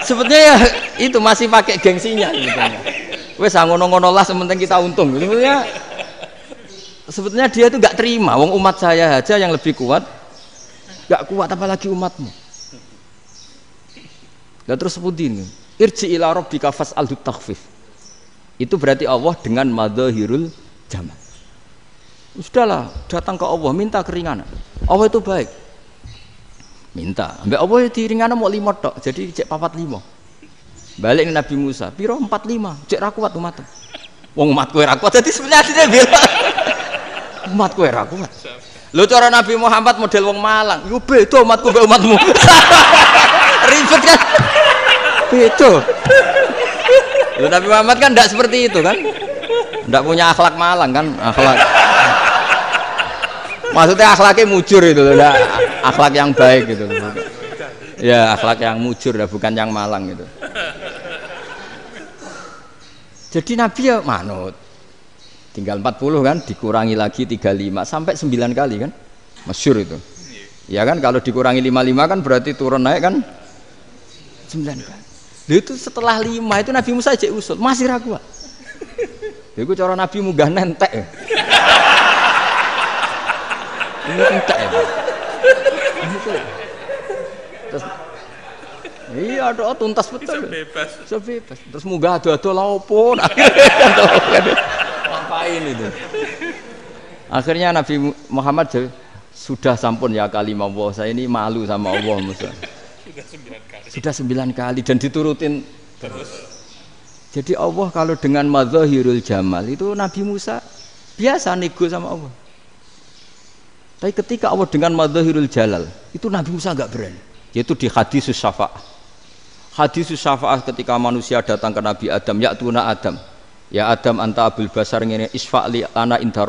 Speaker 1: sebetulnya ya itu masih pakai gengsinya gitu. wes ah, ngono-ngono lah sementing kita untung sebetulnya sebetulnya dia itu nggak terima wong umat saya aja yang lebih kuat nggak kuat apalagi umatmu dan terus pudin irji ila rabbika fas'al takhfif itu berarti Allah dengan madzahirul jamal sudahlah datang ke Allah minta keringanan Allah itu baik minta mbak apa ya diringan mau lima tok jadi cek papat lima balik Nabi Musa piro empat lima cek rakuat umat wong umat kue ya rakuat jadi sebenarnya dia bilang umat kue ya rakuat lo cara Nabi Muhammad model wong Malang yo beda umatku be umatmu ribet kan beda lo Nabi Muhammad kan tidak seperti itu kan tidak punya akhlak Malang kan akhlak maksudnya akhlaknya mujur itu loh akhlak yang baik gitu ya akhlak yang mujur lah bukan yang malang gitu jadi Nabi ya manut tinggal 40 kan dikurangi lagi 35 sampai 9 kali kan masyur itu ya kan kalau dikurangi 55 kan berarti turun naik kan 9 kali itu setelah 5 itu Nabi Musa aja usul masih ragu itu cara Nabi munggah nentek ya itu. Terus Iya, doa tuntas betul. Sebebas. Sebebas. Terus moga doa adu laupun. Ngapain itu? Akhirnya Nabi Muhammad sudah sampun ya kali Allah saya ini malu sama Allah Musa.
Speaker 2: Sudah sembilan kali.
Speaker 1: Sudah sembilan kali dan diturutin terus. Jadi Allah kalau dengan mazahirul jamal itu Nabi Musa biasa nego sama Allah. Tapi ketika Allah dengan madhahirul jalal, itu Nabi Musa nggak berani. Yaitu di hadis syafa'. Hadis syafa'ah ketika manusia datang ke Nabi Adam, ya tuna Adam. Ya Adam anta abul basar ngene isfa'li ana inda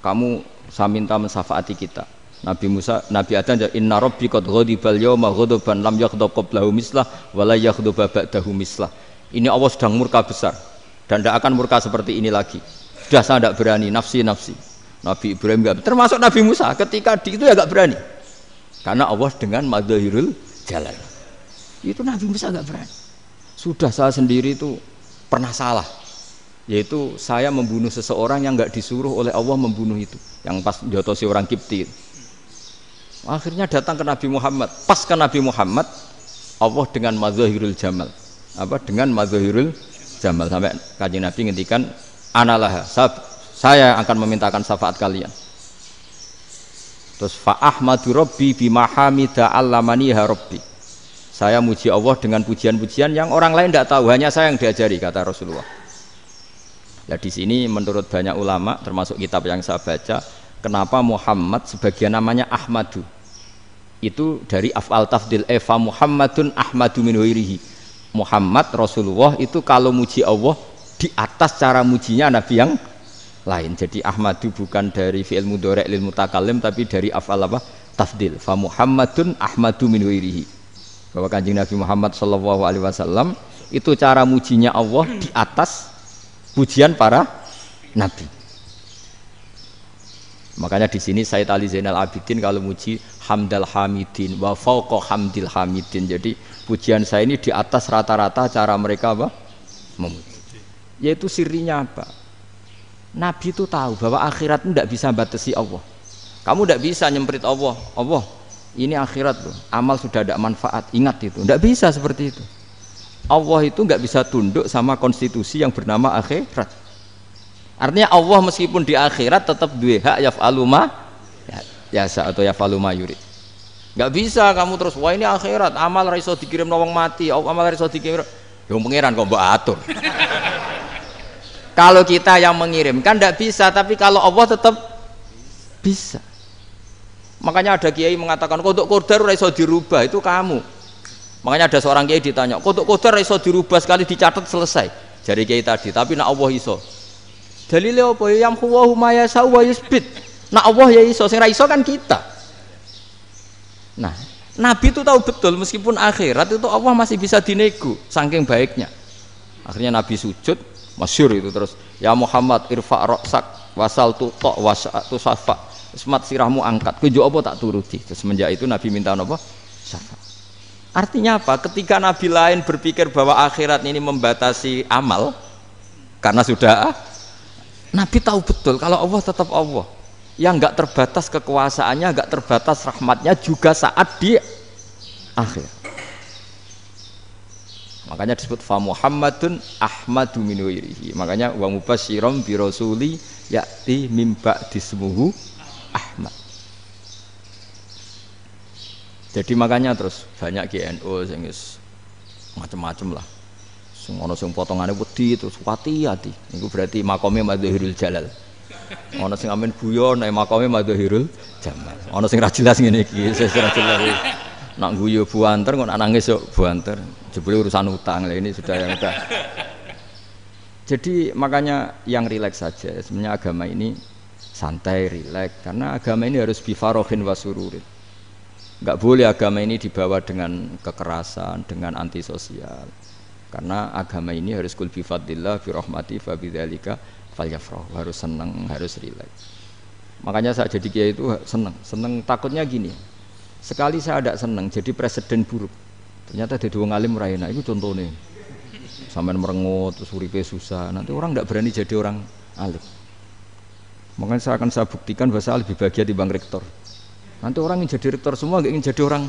Speaker 1: Kamu saya minta mensafaati kita. Nabi Musa, Nabi Adam jadi inna rabbi qad ghadibal yawma ghadaban lam yaghdab qablahu mislah wa la mislah. Ini Allah sedang murka besar dan tidak akan murka seperti ini lagi. Sudah saya tidak berani nafsi nafsi. Nabi Ibrahim gak termasuk Nabi Musa ketika di itu ya gak berani karena Allah dengan madahirul jalan itu Nabi Musa gak berani sudah saya sendiri itu pernah salah yaitu saya membunuh seseorang yang gak disuruh oleh Allah membunuh itu yang pas jotosi orang Kipti akhirnya datang ke Nabi Muhammad pas ke Nabi Muhammad Allah dengan madahirul jamal apa dengan madahirul jamal sampai kaji Nabi ngendikan analah sab saya akan memintakan syafaat kalian terus fa ahmadu rabbi bima hamida allamani ya rabbi saya muji Allah dengan pujian-pujian yang orang lain tidak tahu hanya saya yang diajari kata Rasulullah ya di sini menurut banyak ulama termasuk kitab yang saya baca kenapa Muhammad sebagian namanya Ahmadu itu dari afal tafdil eva Muhammadun Ahmadu min huirihi. Muhammad Rasulullah itu kalau muji Allah di atas cara mujinya Nabi yang lain. Jadi Ahmadu bukan dari fi'il mudhari' lil mutakallim tapi dari af'al apa? tafdil. Fa Muhammadun Ahmadu min wirihi. Bahwa Kanjeng Nabi Muhammad sallallahu alaihi wasallam itu cara mujinya Allah
Speaker 3: di atas
Speaker 1: pujian para nabi. Makanya di sini Said Ali Zainal Abidin kalau muji hamdal hamidin wa fauqa hamdil hamidin. Jadi pujian saya ini di atas rata-rata cara mereka apa? memuji. Yaitu sirinya apa? Nabi itu tahu bahwa akhirat tidak bisa batasi Allah. Kamu tidak bisa nyemprit Allah. Allah, ini akhirat loh. Amal sudah tidak manfaat. Ingat itu. Tidak bisa seperti itu. Allah itu nggak bisa tunduk sama konstitusi yang bernama akhirat. Artinya Allah meskipun di akhirat tetap dua hak yaf'aluma ya atau yaf'aluma yurid. Nggak bisa kamu terus wah ini akhirat amal raiso dikirim nawang mati, amal raiso dikirim. Yang pangeran kok mbak atur. Kalau kita yang mengirimkan tidak bisa, tapi kalau Allah tetap bisa. Makanya ada kiai mengatakan kodok kodar iso dirubah itu kamu. Makanya ada seorang kiai ditanya, kodok kodar iso dirubah sekali dicatat selesai. Jadi kiai tadi, tapi nak Allah iso. Dalile apa yang huwahu maya sawa yusbit. Nak Allah ya iso, sing iso kan kita. Nah, Nabi itu tahu betul meskipun akhirat itu Allah masih bisa dinego saking baiknya. Akhirnya Nabi sujud, masyur itu terus ya Muhammad irfa roksak wasal tu tok wasak tu safa semat sirahmu angkat kejo apa tak turuti Terus semenjak itu Nabi minta apa safa artinya apa ketika Nabi lain berpikir bahwa akhirat ini membatasi amal karena sudah ah, Nabi tahu betul kalau Allah tetap Allah yang nggak terbatas kekuasaannya nggak terbatas rahmatnya juga saat di akhir Makanya disebut fa Muhammadun Ahmadu min wairihi. Makanya wa mubasyiran bi rasuli ya'ti mim dismuhu Ahmad. Jadi makanya terus banyak GNO sing macam-macam lah. Sing ana sing potongane wedi terus hati-hati. Itu berarti makome Madzhirul Jalal. Ana sing amin Buyon, nek makome Madzhirul Jamal. Ana sing ra jelas ngene iki, sing ra jelas nak guyu buanter kok nak nangis yuk buanter jebule urusan utang lah ini sudah yang udah jadi makanya yang rileks saja sebenarnya agama ini santai rileks karena agama ini harus bifarohin wasururin nggak boleh agama ini dibawa dengan kekerasan dengan antisosial karena agama ini harus kul bifadillah bi rahmati fa bidzalika falyafrah harus senang harus rileks makanya saya jadi kiai itu senang senang takutnya gini Sekali saya tidak senang jadi presiden buruk. Ternyata di dua alim raina itu contohnya. Sampai merengut, terus susah. Nanti orang tidak berani jadi orang alim. Makanya saya akan saya buktikan bahwa lebih bahagia di bank rektor. Nanti orang ingin jadi rektor semua gak ingin jadi orang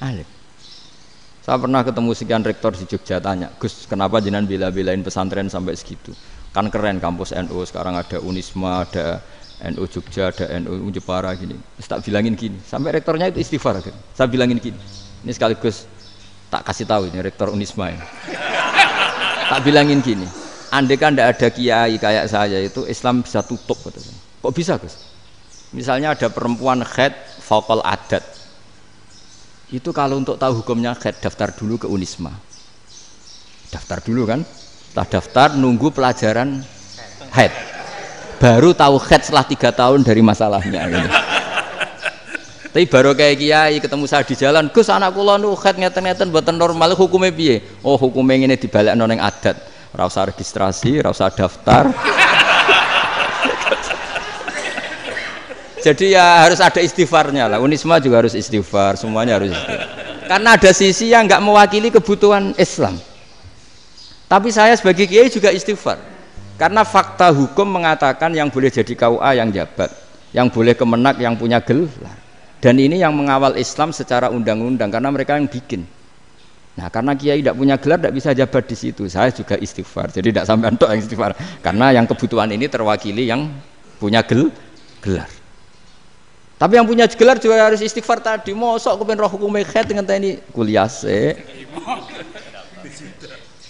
Speaker 1: alim. Saya pernah ketemu sekian rektor di Jogja tanya, Gus kenapa jenengan bila-bilain pesantren sampai segitu? Kan keren kampus NU NO, sekarang ada Unisma, ada NU Jogja ada NU Jepara gini terus tak bilangin gini sampai rektornya itu istighfar kan saya bilangin gini ini sekaligus tak kasih tahu ini rektor Unisma ini. tak bilangin gini andai kan tidak ada kiai kayak saya itu Islam bisa tutup kata kok bisa Gus misalnya ada perempuan head vokal adat itu kalau untuk tahu hukumnya head daftar dulu ke Unisma daftar dulu kan setelah daftar nunggu pelajaran head baru tahu head setelah tiga tahun dari masalahnya gitu. tapi baru kayak kiai ketemu saya di jalan gus anak kula nu head ngeten-ngeten buatan normal hukumnya biye. oh hukumnya ini dibalik noneng adat rasa registrasi rasa daftar jadi ya harus ada istighfarnya lah unisma juga harus istighfar semuanya harus istighfar. karena ada sisi yang nggak mewakili kebutuhan Islam tapi saya sebagai kiai juga istighfar karena fakta hukum mengatakan yang boleh jadi KUA yang jabat, yang boleh kemenak yang punya gelar. Dan ini yang mengawal Islam secara undang-undang karena mereka yang bikin. Nah, karena kiai tidak punya gelar tidak bisa jabat di situ. Saya juga istighfar. Jadi tidak sampai untuk yang istighfar karena yang kebutuhan ini terwakili yang punya gel gelar. Tapi yang punya gelar juga harus istighfar tadi. Mosok kepen roh hukum mekhet dengan tni kuliah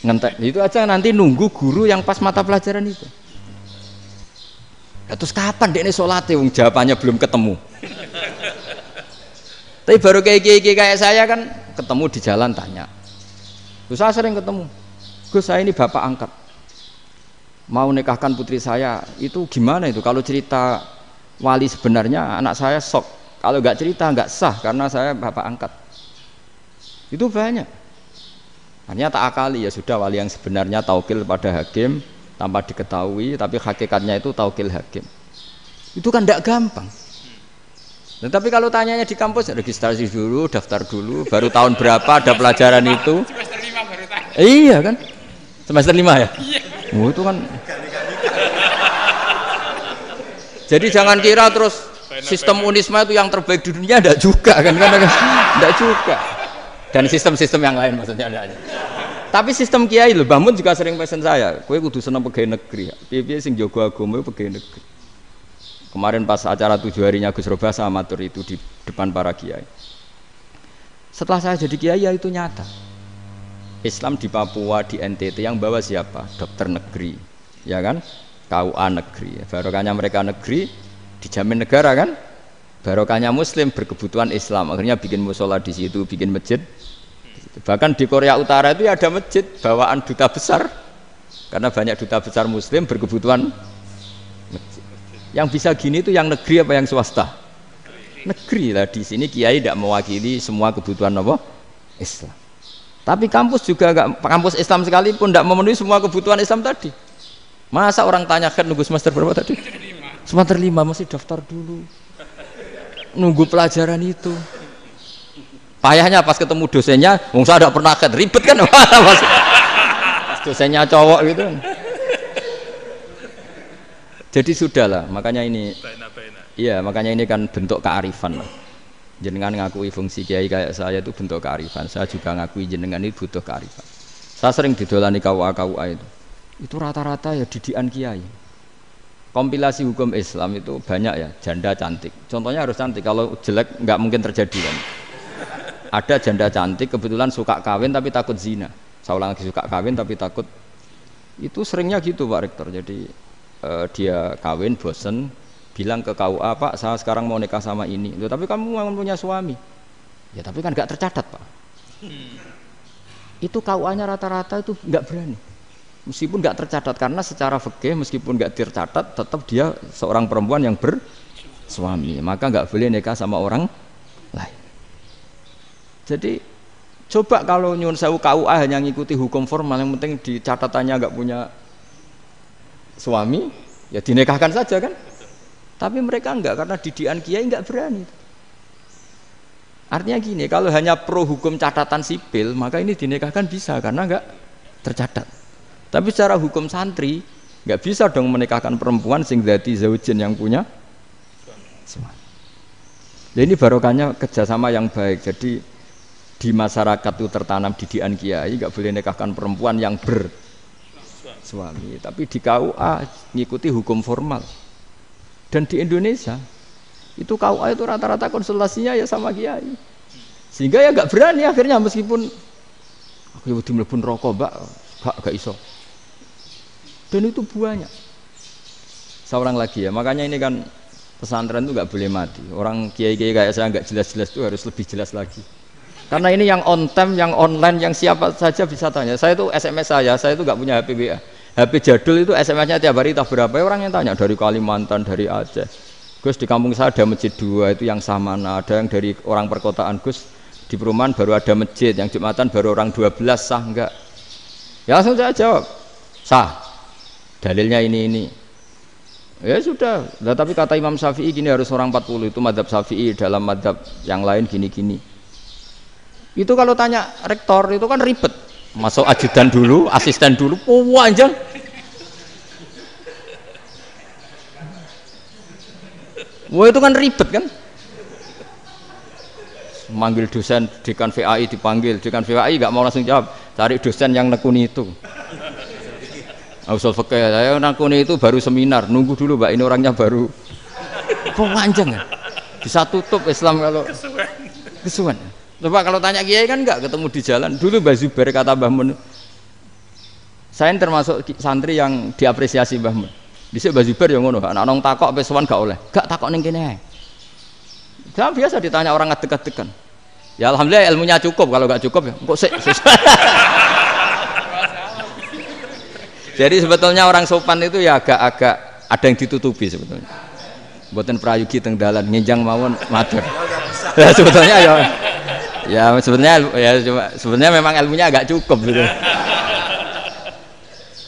Speaker 1: ngentek itu aja nanti nunggu guru yang pas mata pelajaran itu ya, terus kapan dia ini sholat ya, jawabannya belum ketemu tapi baru kayak kayak kayak saya kan ketemu di jalan tanya Gus saya sering ketemu Gus saya ini bapak angkat mau nikahkan putri saya itu gimana itu kalau cerita wali sebenarnya anak saya sok kalau nggak cerita nggak sah karena saya bapak angkat itu banyak Artinya tak akali ya sudah wali yang sebenarnya taukil pada hakim tanpa diketahui, tapi hakikatnya itu taukil hakim. Itu kan tidak gampang. Nah, tapi kalau tanyanya di kampus registrasi dulu, daftar dulu, baru tahun berapa ada pelajaran itu? Semester lima baru tanya. Iya kan? Semester lima ya? Iya. Oh, itu kan. Jadi jangan kira terus sistem unisma itu yang terbaik di dunia, tidak juga kan? kan tidak juga dan sistem-sistem yang lain maksudnya ada aja. Tapi sistem kiai lho, Mbah juga sering pesen saya, Kue kudu seneng pegawai negeri. Piye-piye sing jago agama pegawai negeri. Kemarin pas acara tujuh harinya Gus Roba sama matur itu di depan para kiai. Setelah saya jadi kiai ya itu nyata. Islam di Papua, di NTT yang bawa siapa? Dokter negeri, ya kan? KUA negeri. Barokahnya mereka negeri dijamin negara kan? barokahnya muslim berkebutuhan Islam akhirnya bikin musola di situ bikin masjid bahkan di Korea Utara itu ya ada masjid bawaan duta besar karena banyak duta besar muslim berkebutuhan masjid. yang bisa gini itu yang negeri apa yang swasta negeri lah di sini kiai tidak mewakili semua kebutuhan apa Islam tapi kampus juga nggak kampus Islam sekalipun tidak memenuhi semua kebutuhan Islam tadi masa orang tanya kan nunggu semester berapa tadi semester lima masih daftar dulu nunggu pelajaran itu payahnya pas ketemu dosennya wong saya tidak pernah ket ribet kan pas dosennya cowok gitu jadi sudah lah makanya ini iya makanya ini kan bentuk kearifan lah jenengan ngakui fungsi kiai kayak saya itu bentuk kearifan saya juga ngakui jenengan ini butuh kearifan saya sering didolani kua-kua itu itu rata-rata ya didian kiai kompilasi hukum Islam itu banyak ya janda cantik contohnya harus cantik kalau jelek nggak mungkin terjadi kan ada janda cantik kebetulan suka kawin tapi takut zina saya ulang lagi suka kawin tapi takut itu seringnya gitu Pak Rektor jadi eh, dia kawin bosen bilang ke KUA Pak saya sekarang mau nikah sama ini Loh, tapi kamu memang punya suami ya tapi kan nggak tercatat Pak itu KUA-nya rata-rata itu nggak berani meskipun nggak tercatat karena secara fikih meskipun nggak tercatat tetap dia seorang perempuan yang bersuami maka nggak boleh nikah sama orang lain jadi coba kalau nyun sewu KUA hanya ngikuti hukum formal yang penting di catatannya nggak punya suami ya dinikahkan saja kan tapi mereka enggak karena didian kiai enggak berani artinya gini kalau hanya pro hukum catatan sipil maka ini dinikahkan bisa karena enggak tercatat tapi secara hukum santri nggak bisa dong menikahkan perempuan sing dadi zaujin yang punya suami. ini barokahnya kerjasama yang baik. Jadi di masyarakat itu tertanam didikan kiai nggak boleh nikahkan perempuan yang ber suami. Tapi di KUA ngikuti hukum formal. Dan di Indonesia itu KUA itu rata-rata konsultasinya ya sama kiai. Sehingga ya nggak berani akhirnya meskipun aku ibu ya rokok mbak, mbak gak iso. Dan itu banyak. Seorang lagi ya, makanya ini kan pesantren itu nggak boleh mati. Orang kiai-kiai kayak saya nggak jelas-jelas itu harus lebih jelas lagi. Karena ini yang on time, yang online, yang siapa saja bisa tanya. Saya itu SMS saya, saya itu nggak punya HP WA. HP jadul itu SMS-nya tiap hari tak berapa ya orang yang tanya dari Kalimantan, dari Aceh. Gus di kampung saya ada masjid dua itu yang sama, nah, ada yang dari orang perkotaan Gus di perumahan baru ada masjid, yang jumatan baru orang 12 sah enggak? Ya langsung saya jawab sah dalilnya ini ini ya sudah nah, tapi kata Imam Syafi'i gini harus orang 40 itu madhab Syafi'i dalam madhab yang lain gini-gini itu kalau tanya rektor itu kan ribet masuk ajudan dulu asisten dulu panjang Wah itu kan ribet kan manggil dosen dekan VAI dipanggil dekan VAI nggak mau langsung jawab cari dosen yang nekuni itu Nah, usul fikih ya. saya nakuni itu baru seminar, nunggu dulu Mbak ini orangnya baru panjang ya. Bisa tutup Islam kalau kesuan. Coba kalau tanya kiai kan enggak ketemu di jalan. Dulu mbak Zubair kata Mbah Mun. Saya termasuk santri yang diapresiasi Mbah Mun. bisa mbak Zubair yang ngono, anak nong takok pesuan gak oleh. Gak takok ning kene. Saya biasa ditanya orang ngadek tekan Ya alhamdulillah ilmunya cukup kalau enggak cukup ya engko sik. Jadi sebetulnya orang sopan itu ya agak-agak ada yang ditutupi sebetulnya. Buatan prayugi teng dalan mawon matur. Ya sebetulnya ya ya sebetulnya ya cuma sebetulnya memang ilmunya agak cukup gitu.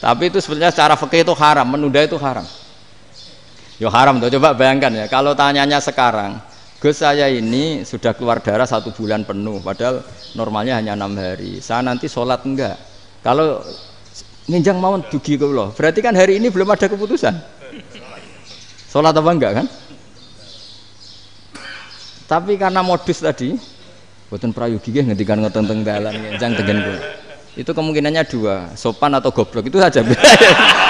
Speaker 1: Tapi itu sebetulnya secara fikih itu haram, menunda itu haram. Yo ya, haram tuh coba bayangkan ya kalau tanyanya sekarang Gus saya ini sudah keluar darah satu bulan penuh padahal normalnya hanya enam hari saya nanti sholat enggak kalau nginjang mawon dugi kula. Berarti kan hari ini belum ada keputusan. Sholat apa enggak kan? Tapi karena modus tadi, boten prayogi nggih ngendikan ngoten teng dalan nginjang tegen kula. Itu kemungkinannya dua, sopan atau goblok itu saja.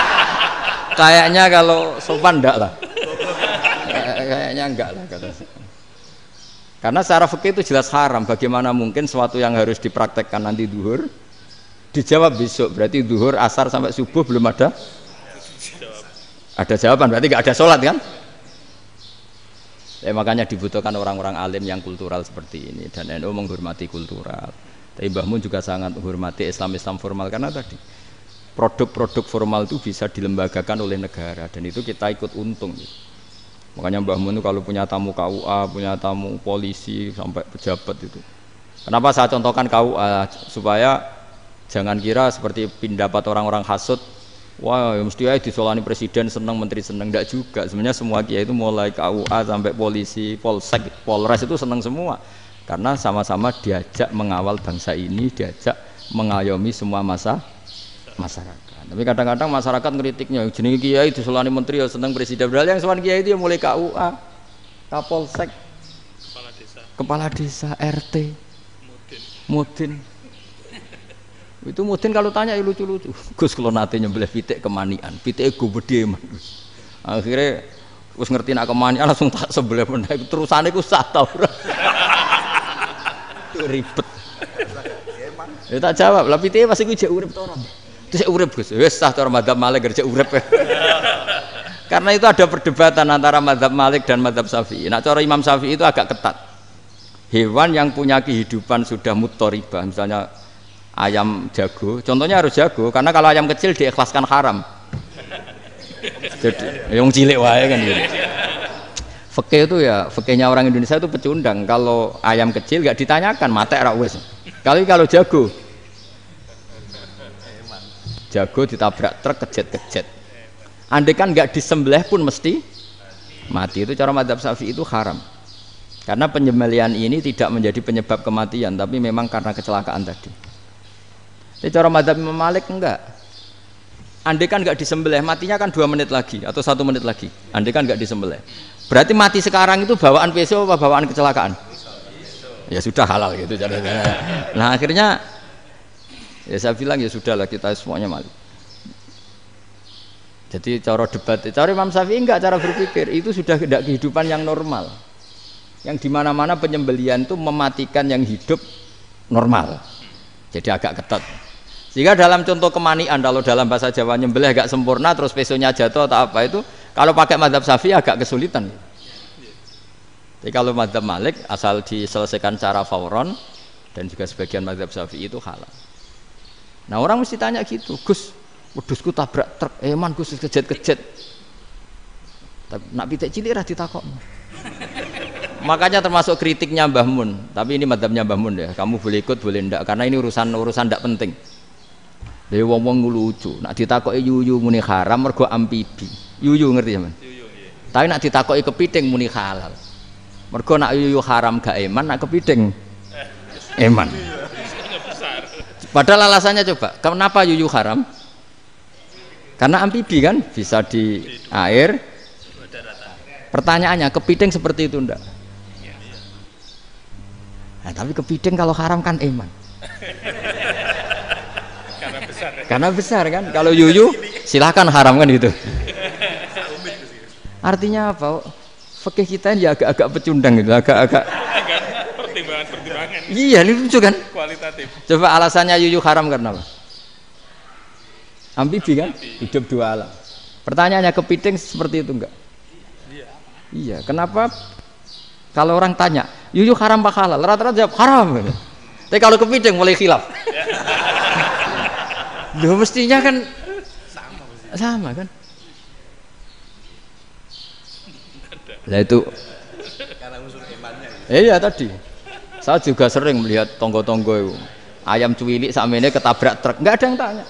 Speaker 1: Kayaknya kalau sopan enggak lah. Kayaknya enggak lah kata Karena secara fikih itu jelas haram. Bagaimana mungkin sesuatu yang harus dipraktekkan nanti duhur dijawab besok berarti duhur asar sampai subuh belum ada ada jawaban berarti nggak ada sholat kan ya, makanya dibutuhkan orang-orang alim yang kultural seperti ini dan NU menghormati kultural tapi Mun juga sangat menghormati Islam-Islam formal karena tadi produk-produk formal itu bisa dilembagakan oleh negara dan itu kita ikut untung Makanya Mbah Mun kalau punya tamu KUA, punya tamu polisi sampai pejabat itu. Kenapa saya contohkan KUA supaya Jangan kira seperti pendapat orang-orang hasut, wah ya mesti ya disolani presiden seneng, menteri seneng, enggak juga. Sebenarnya semua kiai itu mulai KUA sampai polisi, polsek, polres itu seneng semua. Karena sama-sama diajak mengawal bangsa ini, diajak mengayomi semua masa masyarakat. Tapi kadang-kadang masyarakat kritiknya jenenge kiai disolani menteri ya seneng presiden. Padahal yang seorang kiai itu ya mulai KUA, Kapolsek, kepala desa, kepala desa RT, Mudin. Mudin itu mungkin kalau tanya ya lucu-lucu. Gus kalau nanti nyembelih pitik kemanian, pitik gue gede Akhirnya gue ngerti nak kemanian langsung tak sebelah menaik terusannya gue sah tau. ribet. Ya tak jawab, lah pitiknya pasti gue jauh urip to ora. urip Gus. Wis sah to madhab Malik jek urip. Karena itu ada perdebatan antara madhab Malik dan madhab Syafi'i. Nah, cara Imam Syafi'i itu agak ketat. Hewan yang punya kehidupan sudah mutoriba, misalnya ayam jago. Contohnya harus jago karena kalau ayam kecil diikhlaskan haram. Jadi yang cilik wae kan gitu. Fekih itu ya fekihnya orang Indonesia itu pecundang. Kalau ayam kecil gak ditanyakan mata rak wes. Kali kalau jago jago ditabrak truk kejet-kejet. Andai kan gak disembelih pun mesti mati. Itu cara madhab syafi'i itu haram. Karena penyembelian ini tidak menjadi penyebab kematian, tapi memang karena kecelakaan tadi. Jadi cara madhab Imam Malik enggak. Andai kan enggak disembelih, matinya kan dua menit lagi atau satu menit lagi. Andai kan enggak disembelih. Berarti mati sekarang itu bawaan peso apa bawaan kecelakaan? Ya sudah halal gitu caranya. Nah akhirnya ya saya bilang ya sudah lah kita semuanya malu. Jadi cara debat, cara Imam Syafi'i enggak cara berpikir itu sudah tidak kehidupan yang normal. Yang dimana-mana penyembelian itu mematikan yang hidup normal. Jadi agak ketat. Jika dalam contoh kemanian kalau dalam bahasa Jawa nyembelih agak sempurna terus pesonya jatuh atau apa itu kalau pakai madhab safi agak kesulitan. Jadi kalau madhab Malik asal diselesaikan cara fauron dan juga sebagian madhab safi itu halal. Nah orang mesti tanya gitu, Gus, udusku tabrak truk, eman eh, Gus kejet-kejet. Tapi nak pitik cilik rah ditakok. Makanya termasuk kritiknya Mbah Mun, tapi ini madhabnya Mbah Mun ya. Kamu boleh ikut, boleh ndak karena ini urusan urusan ndak penting. Dewa wong-wong lucu. Nak ditakoki yuyu muni haram mergo ampibi. Yuyu ngerti ya, Mas? Iya. Tapi nak ditakoki kepiting muni halal. Mergo nak yuyu haram gak eman, nak kepiting eh. eman. Iya. Padahal alasannya coba, kenapa yuyu haram? Karena amfibi kan bisa di air. Pertanyaannya, kepiting seperti itu ndak? Iya, nah, tapi kepiting kalau haram kan eman. karena besar kan kalau yuyu silahkan haram kan gitu artinya apa fakih kita yang agak-agak pecundang gitu agak-agak
Speaker 2: pertimbangan pertimbangan iya ini lucu kan kualitatif
Speaker 1: coba alasannya yuyu haram karena apa ambibi kan hidup dua alam pertanyaannya kepiting seperti itu enggak iya iya kenapa kalau orang tanya yuyu haram pak halal rata-rata jawab haram tapi kalau kepiting mulai khilaf ya. Loh mestinya kan sama, sama kan? lah itu ya. Eh Iya tadi. Saya juga sering melihat tonggo-tonggo itu. Ayam cuwilik sama ini ketabrak truk, nggak ada yang tanya.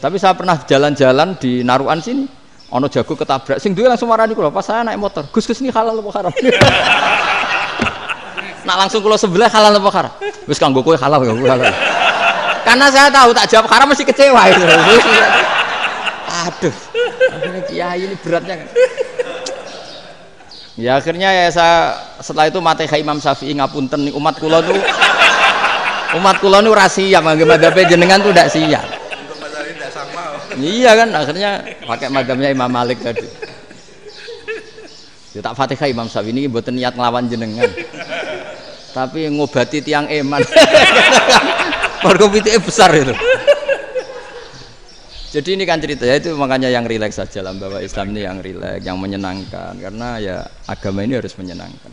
Speaker 1: Tapi saya pernah jalan-jalan di Naruan sini, ono jago ketabrak, sing duwe langsung marani kula pas saya naik motor. Gus Gus ini halal apa haram? nah langsung kula sebelah halal apa haram? Wis kanggo kowe halal ya halal. Karena saya tahu tak jawab karena masih kecewa. Itu. Aduh, ini kiai ini beratnya Ya akhirnya ya saya setelah itu mati Imam Syafi'i ngapunten nih umat kulo tuh umat kulo nu rahasia mangke jenengan tuh tidak siap. Iya kan akhirnya pakai madhamnya Imam Malik tadi. Ya tak Fatihah Imam Syafi'i ini buat niat ngelawan jenengan. Tapi ngobati tiang eman. Mergo pitik eh, besar itu. Jadi ini kan cerita ya itu makanya yang rileks saja lah bahwa Islam ini yang rileks, yang menyenangkan karena ya agama ini harus menyenangkan.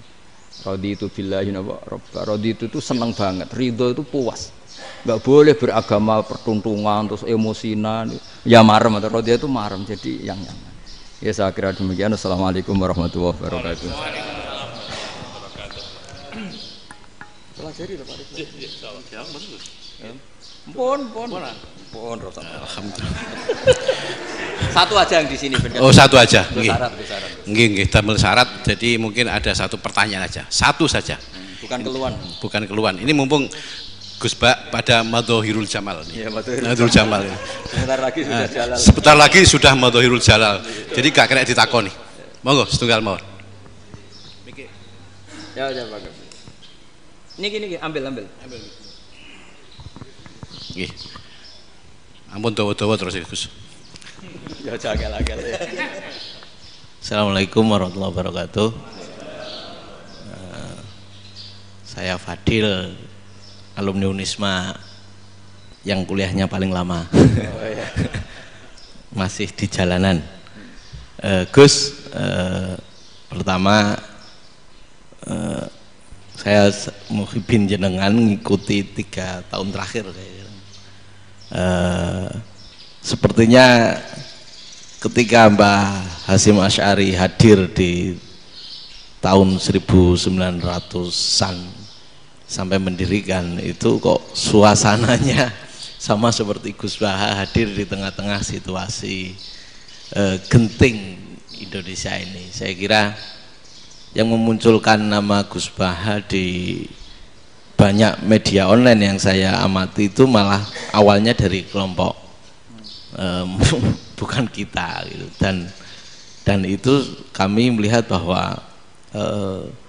Speaker 1: Rodi itu billahi robba. Rodi itu tuh seneng banget. Ridho itu puas. Gak boleh beragama pertuntungan terus emosinan. Ya marah, atau rodi itu marah. Jadi yang nyaman. Ya saya kira demikian. Assalamualaikum warahmatullahi wabarakatuh. Pelajari Pak Iya. pun. Pun, Mpun, ah. Alhamdulillah. Satu aja yang di sini benar. Oh, satu aja. Nggih.
Speaker 3: Nggih, nggih, damel syarat. Jadi mungkin ada satu pertanyaan aja. Satu saja. Hmm, bukan keluhan. Bukan keluhan. Ini mumpung Gus Bak pada Madohirul Jamal. Iya, Madhohirul Jamal.
Speaker 1: Sebentar lagi sudah ah, Jalal. Sebentar
Speaker 3: lagi sudah Madhohirul Jalal. Jadi gak kena ditakoni. Monggo setunggal mawon.
Speaker 1: Niki. Ya, ya, Pak. Niki niki ambil ambil. Ambil.
Speaker 3: Nggih. Ampun dawa-dawa terus Gus.
Speaker 1: Ya jagal-agal.
Speaker 3: Assalamualaikum warahmatullahi wabarakatuh. Eh, saya Fadil, alumni Unisma yang kuliahnya paling lama. Oh, iya. Masih di jalanan. Uh, Gus, uh, pertama uh, saya muhibin jenengan ngikuti tiga tahun terakhir saya Eh, sepertinya ketika Mbah Hasim Ash'ari hadir di tahun 1900-an sampai mendirikan itu kok suasananya sama seperti Gus Baha hadir di tengah-tengah situasi e, genting Indonesia ini saya kira yang memunculkan nama Gus Baha di banyak media online yang saya amati itu malah awalnya dari kelompok um, bukan kita gitu. dan dan itu kami melihat bahwa uh,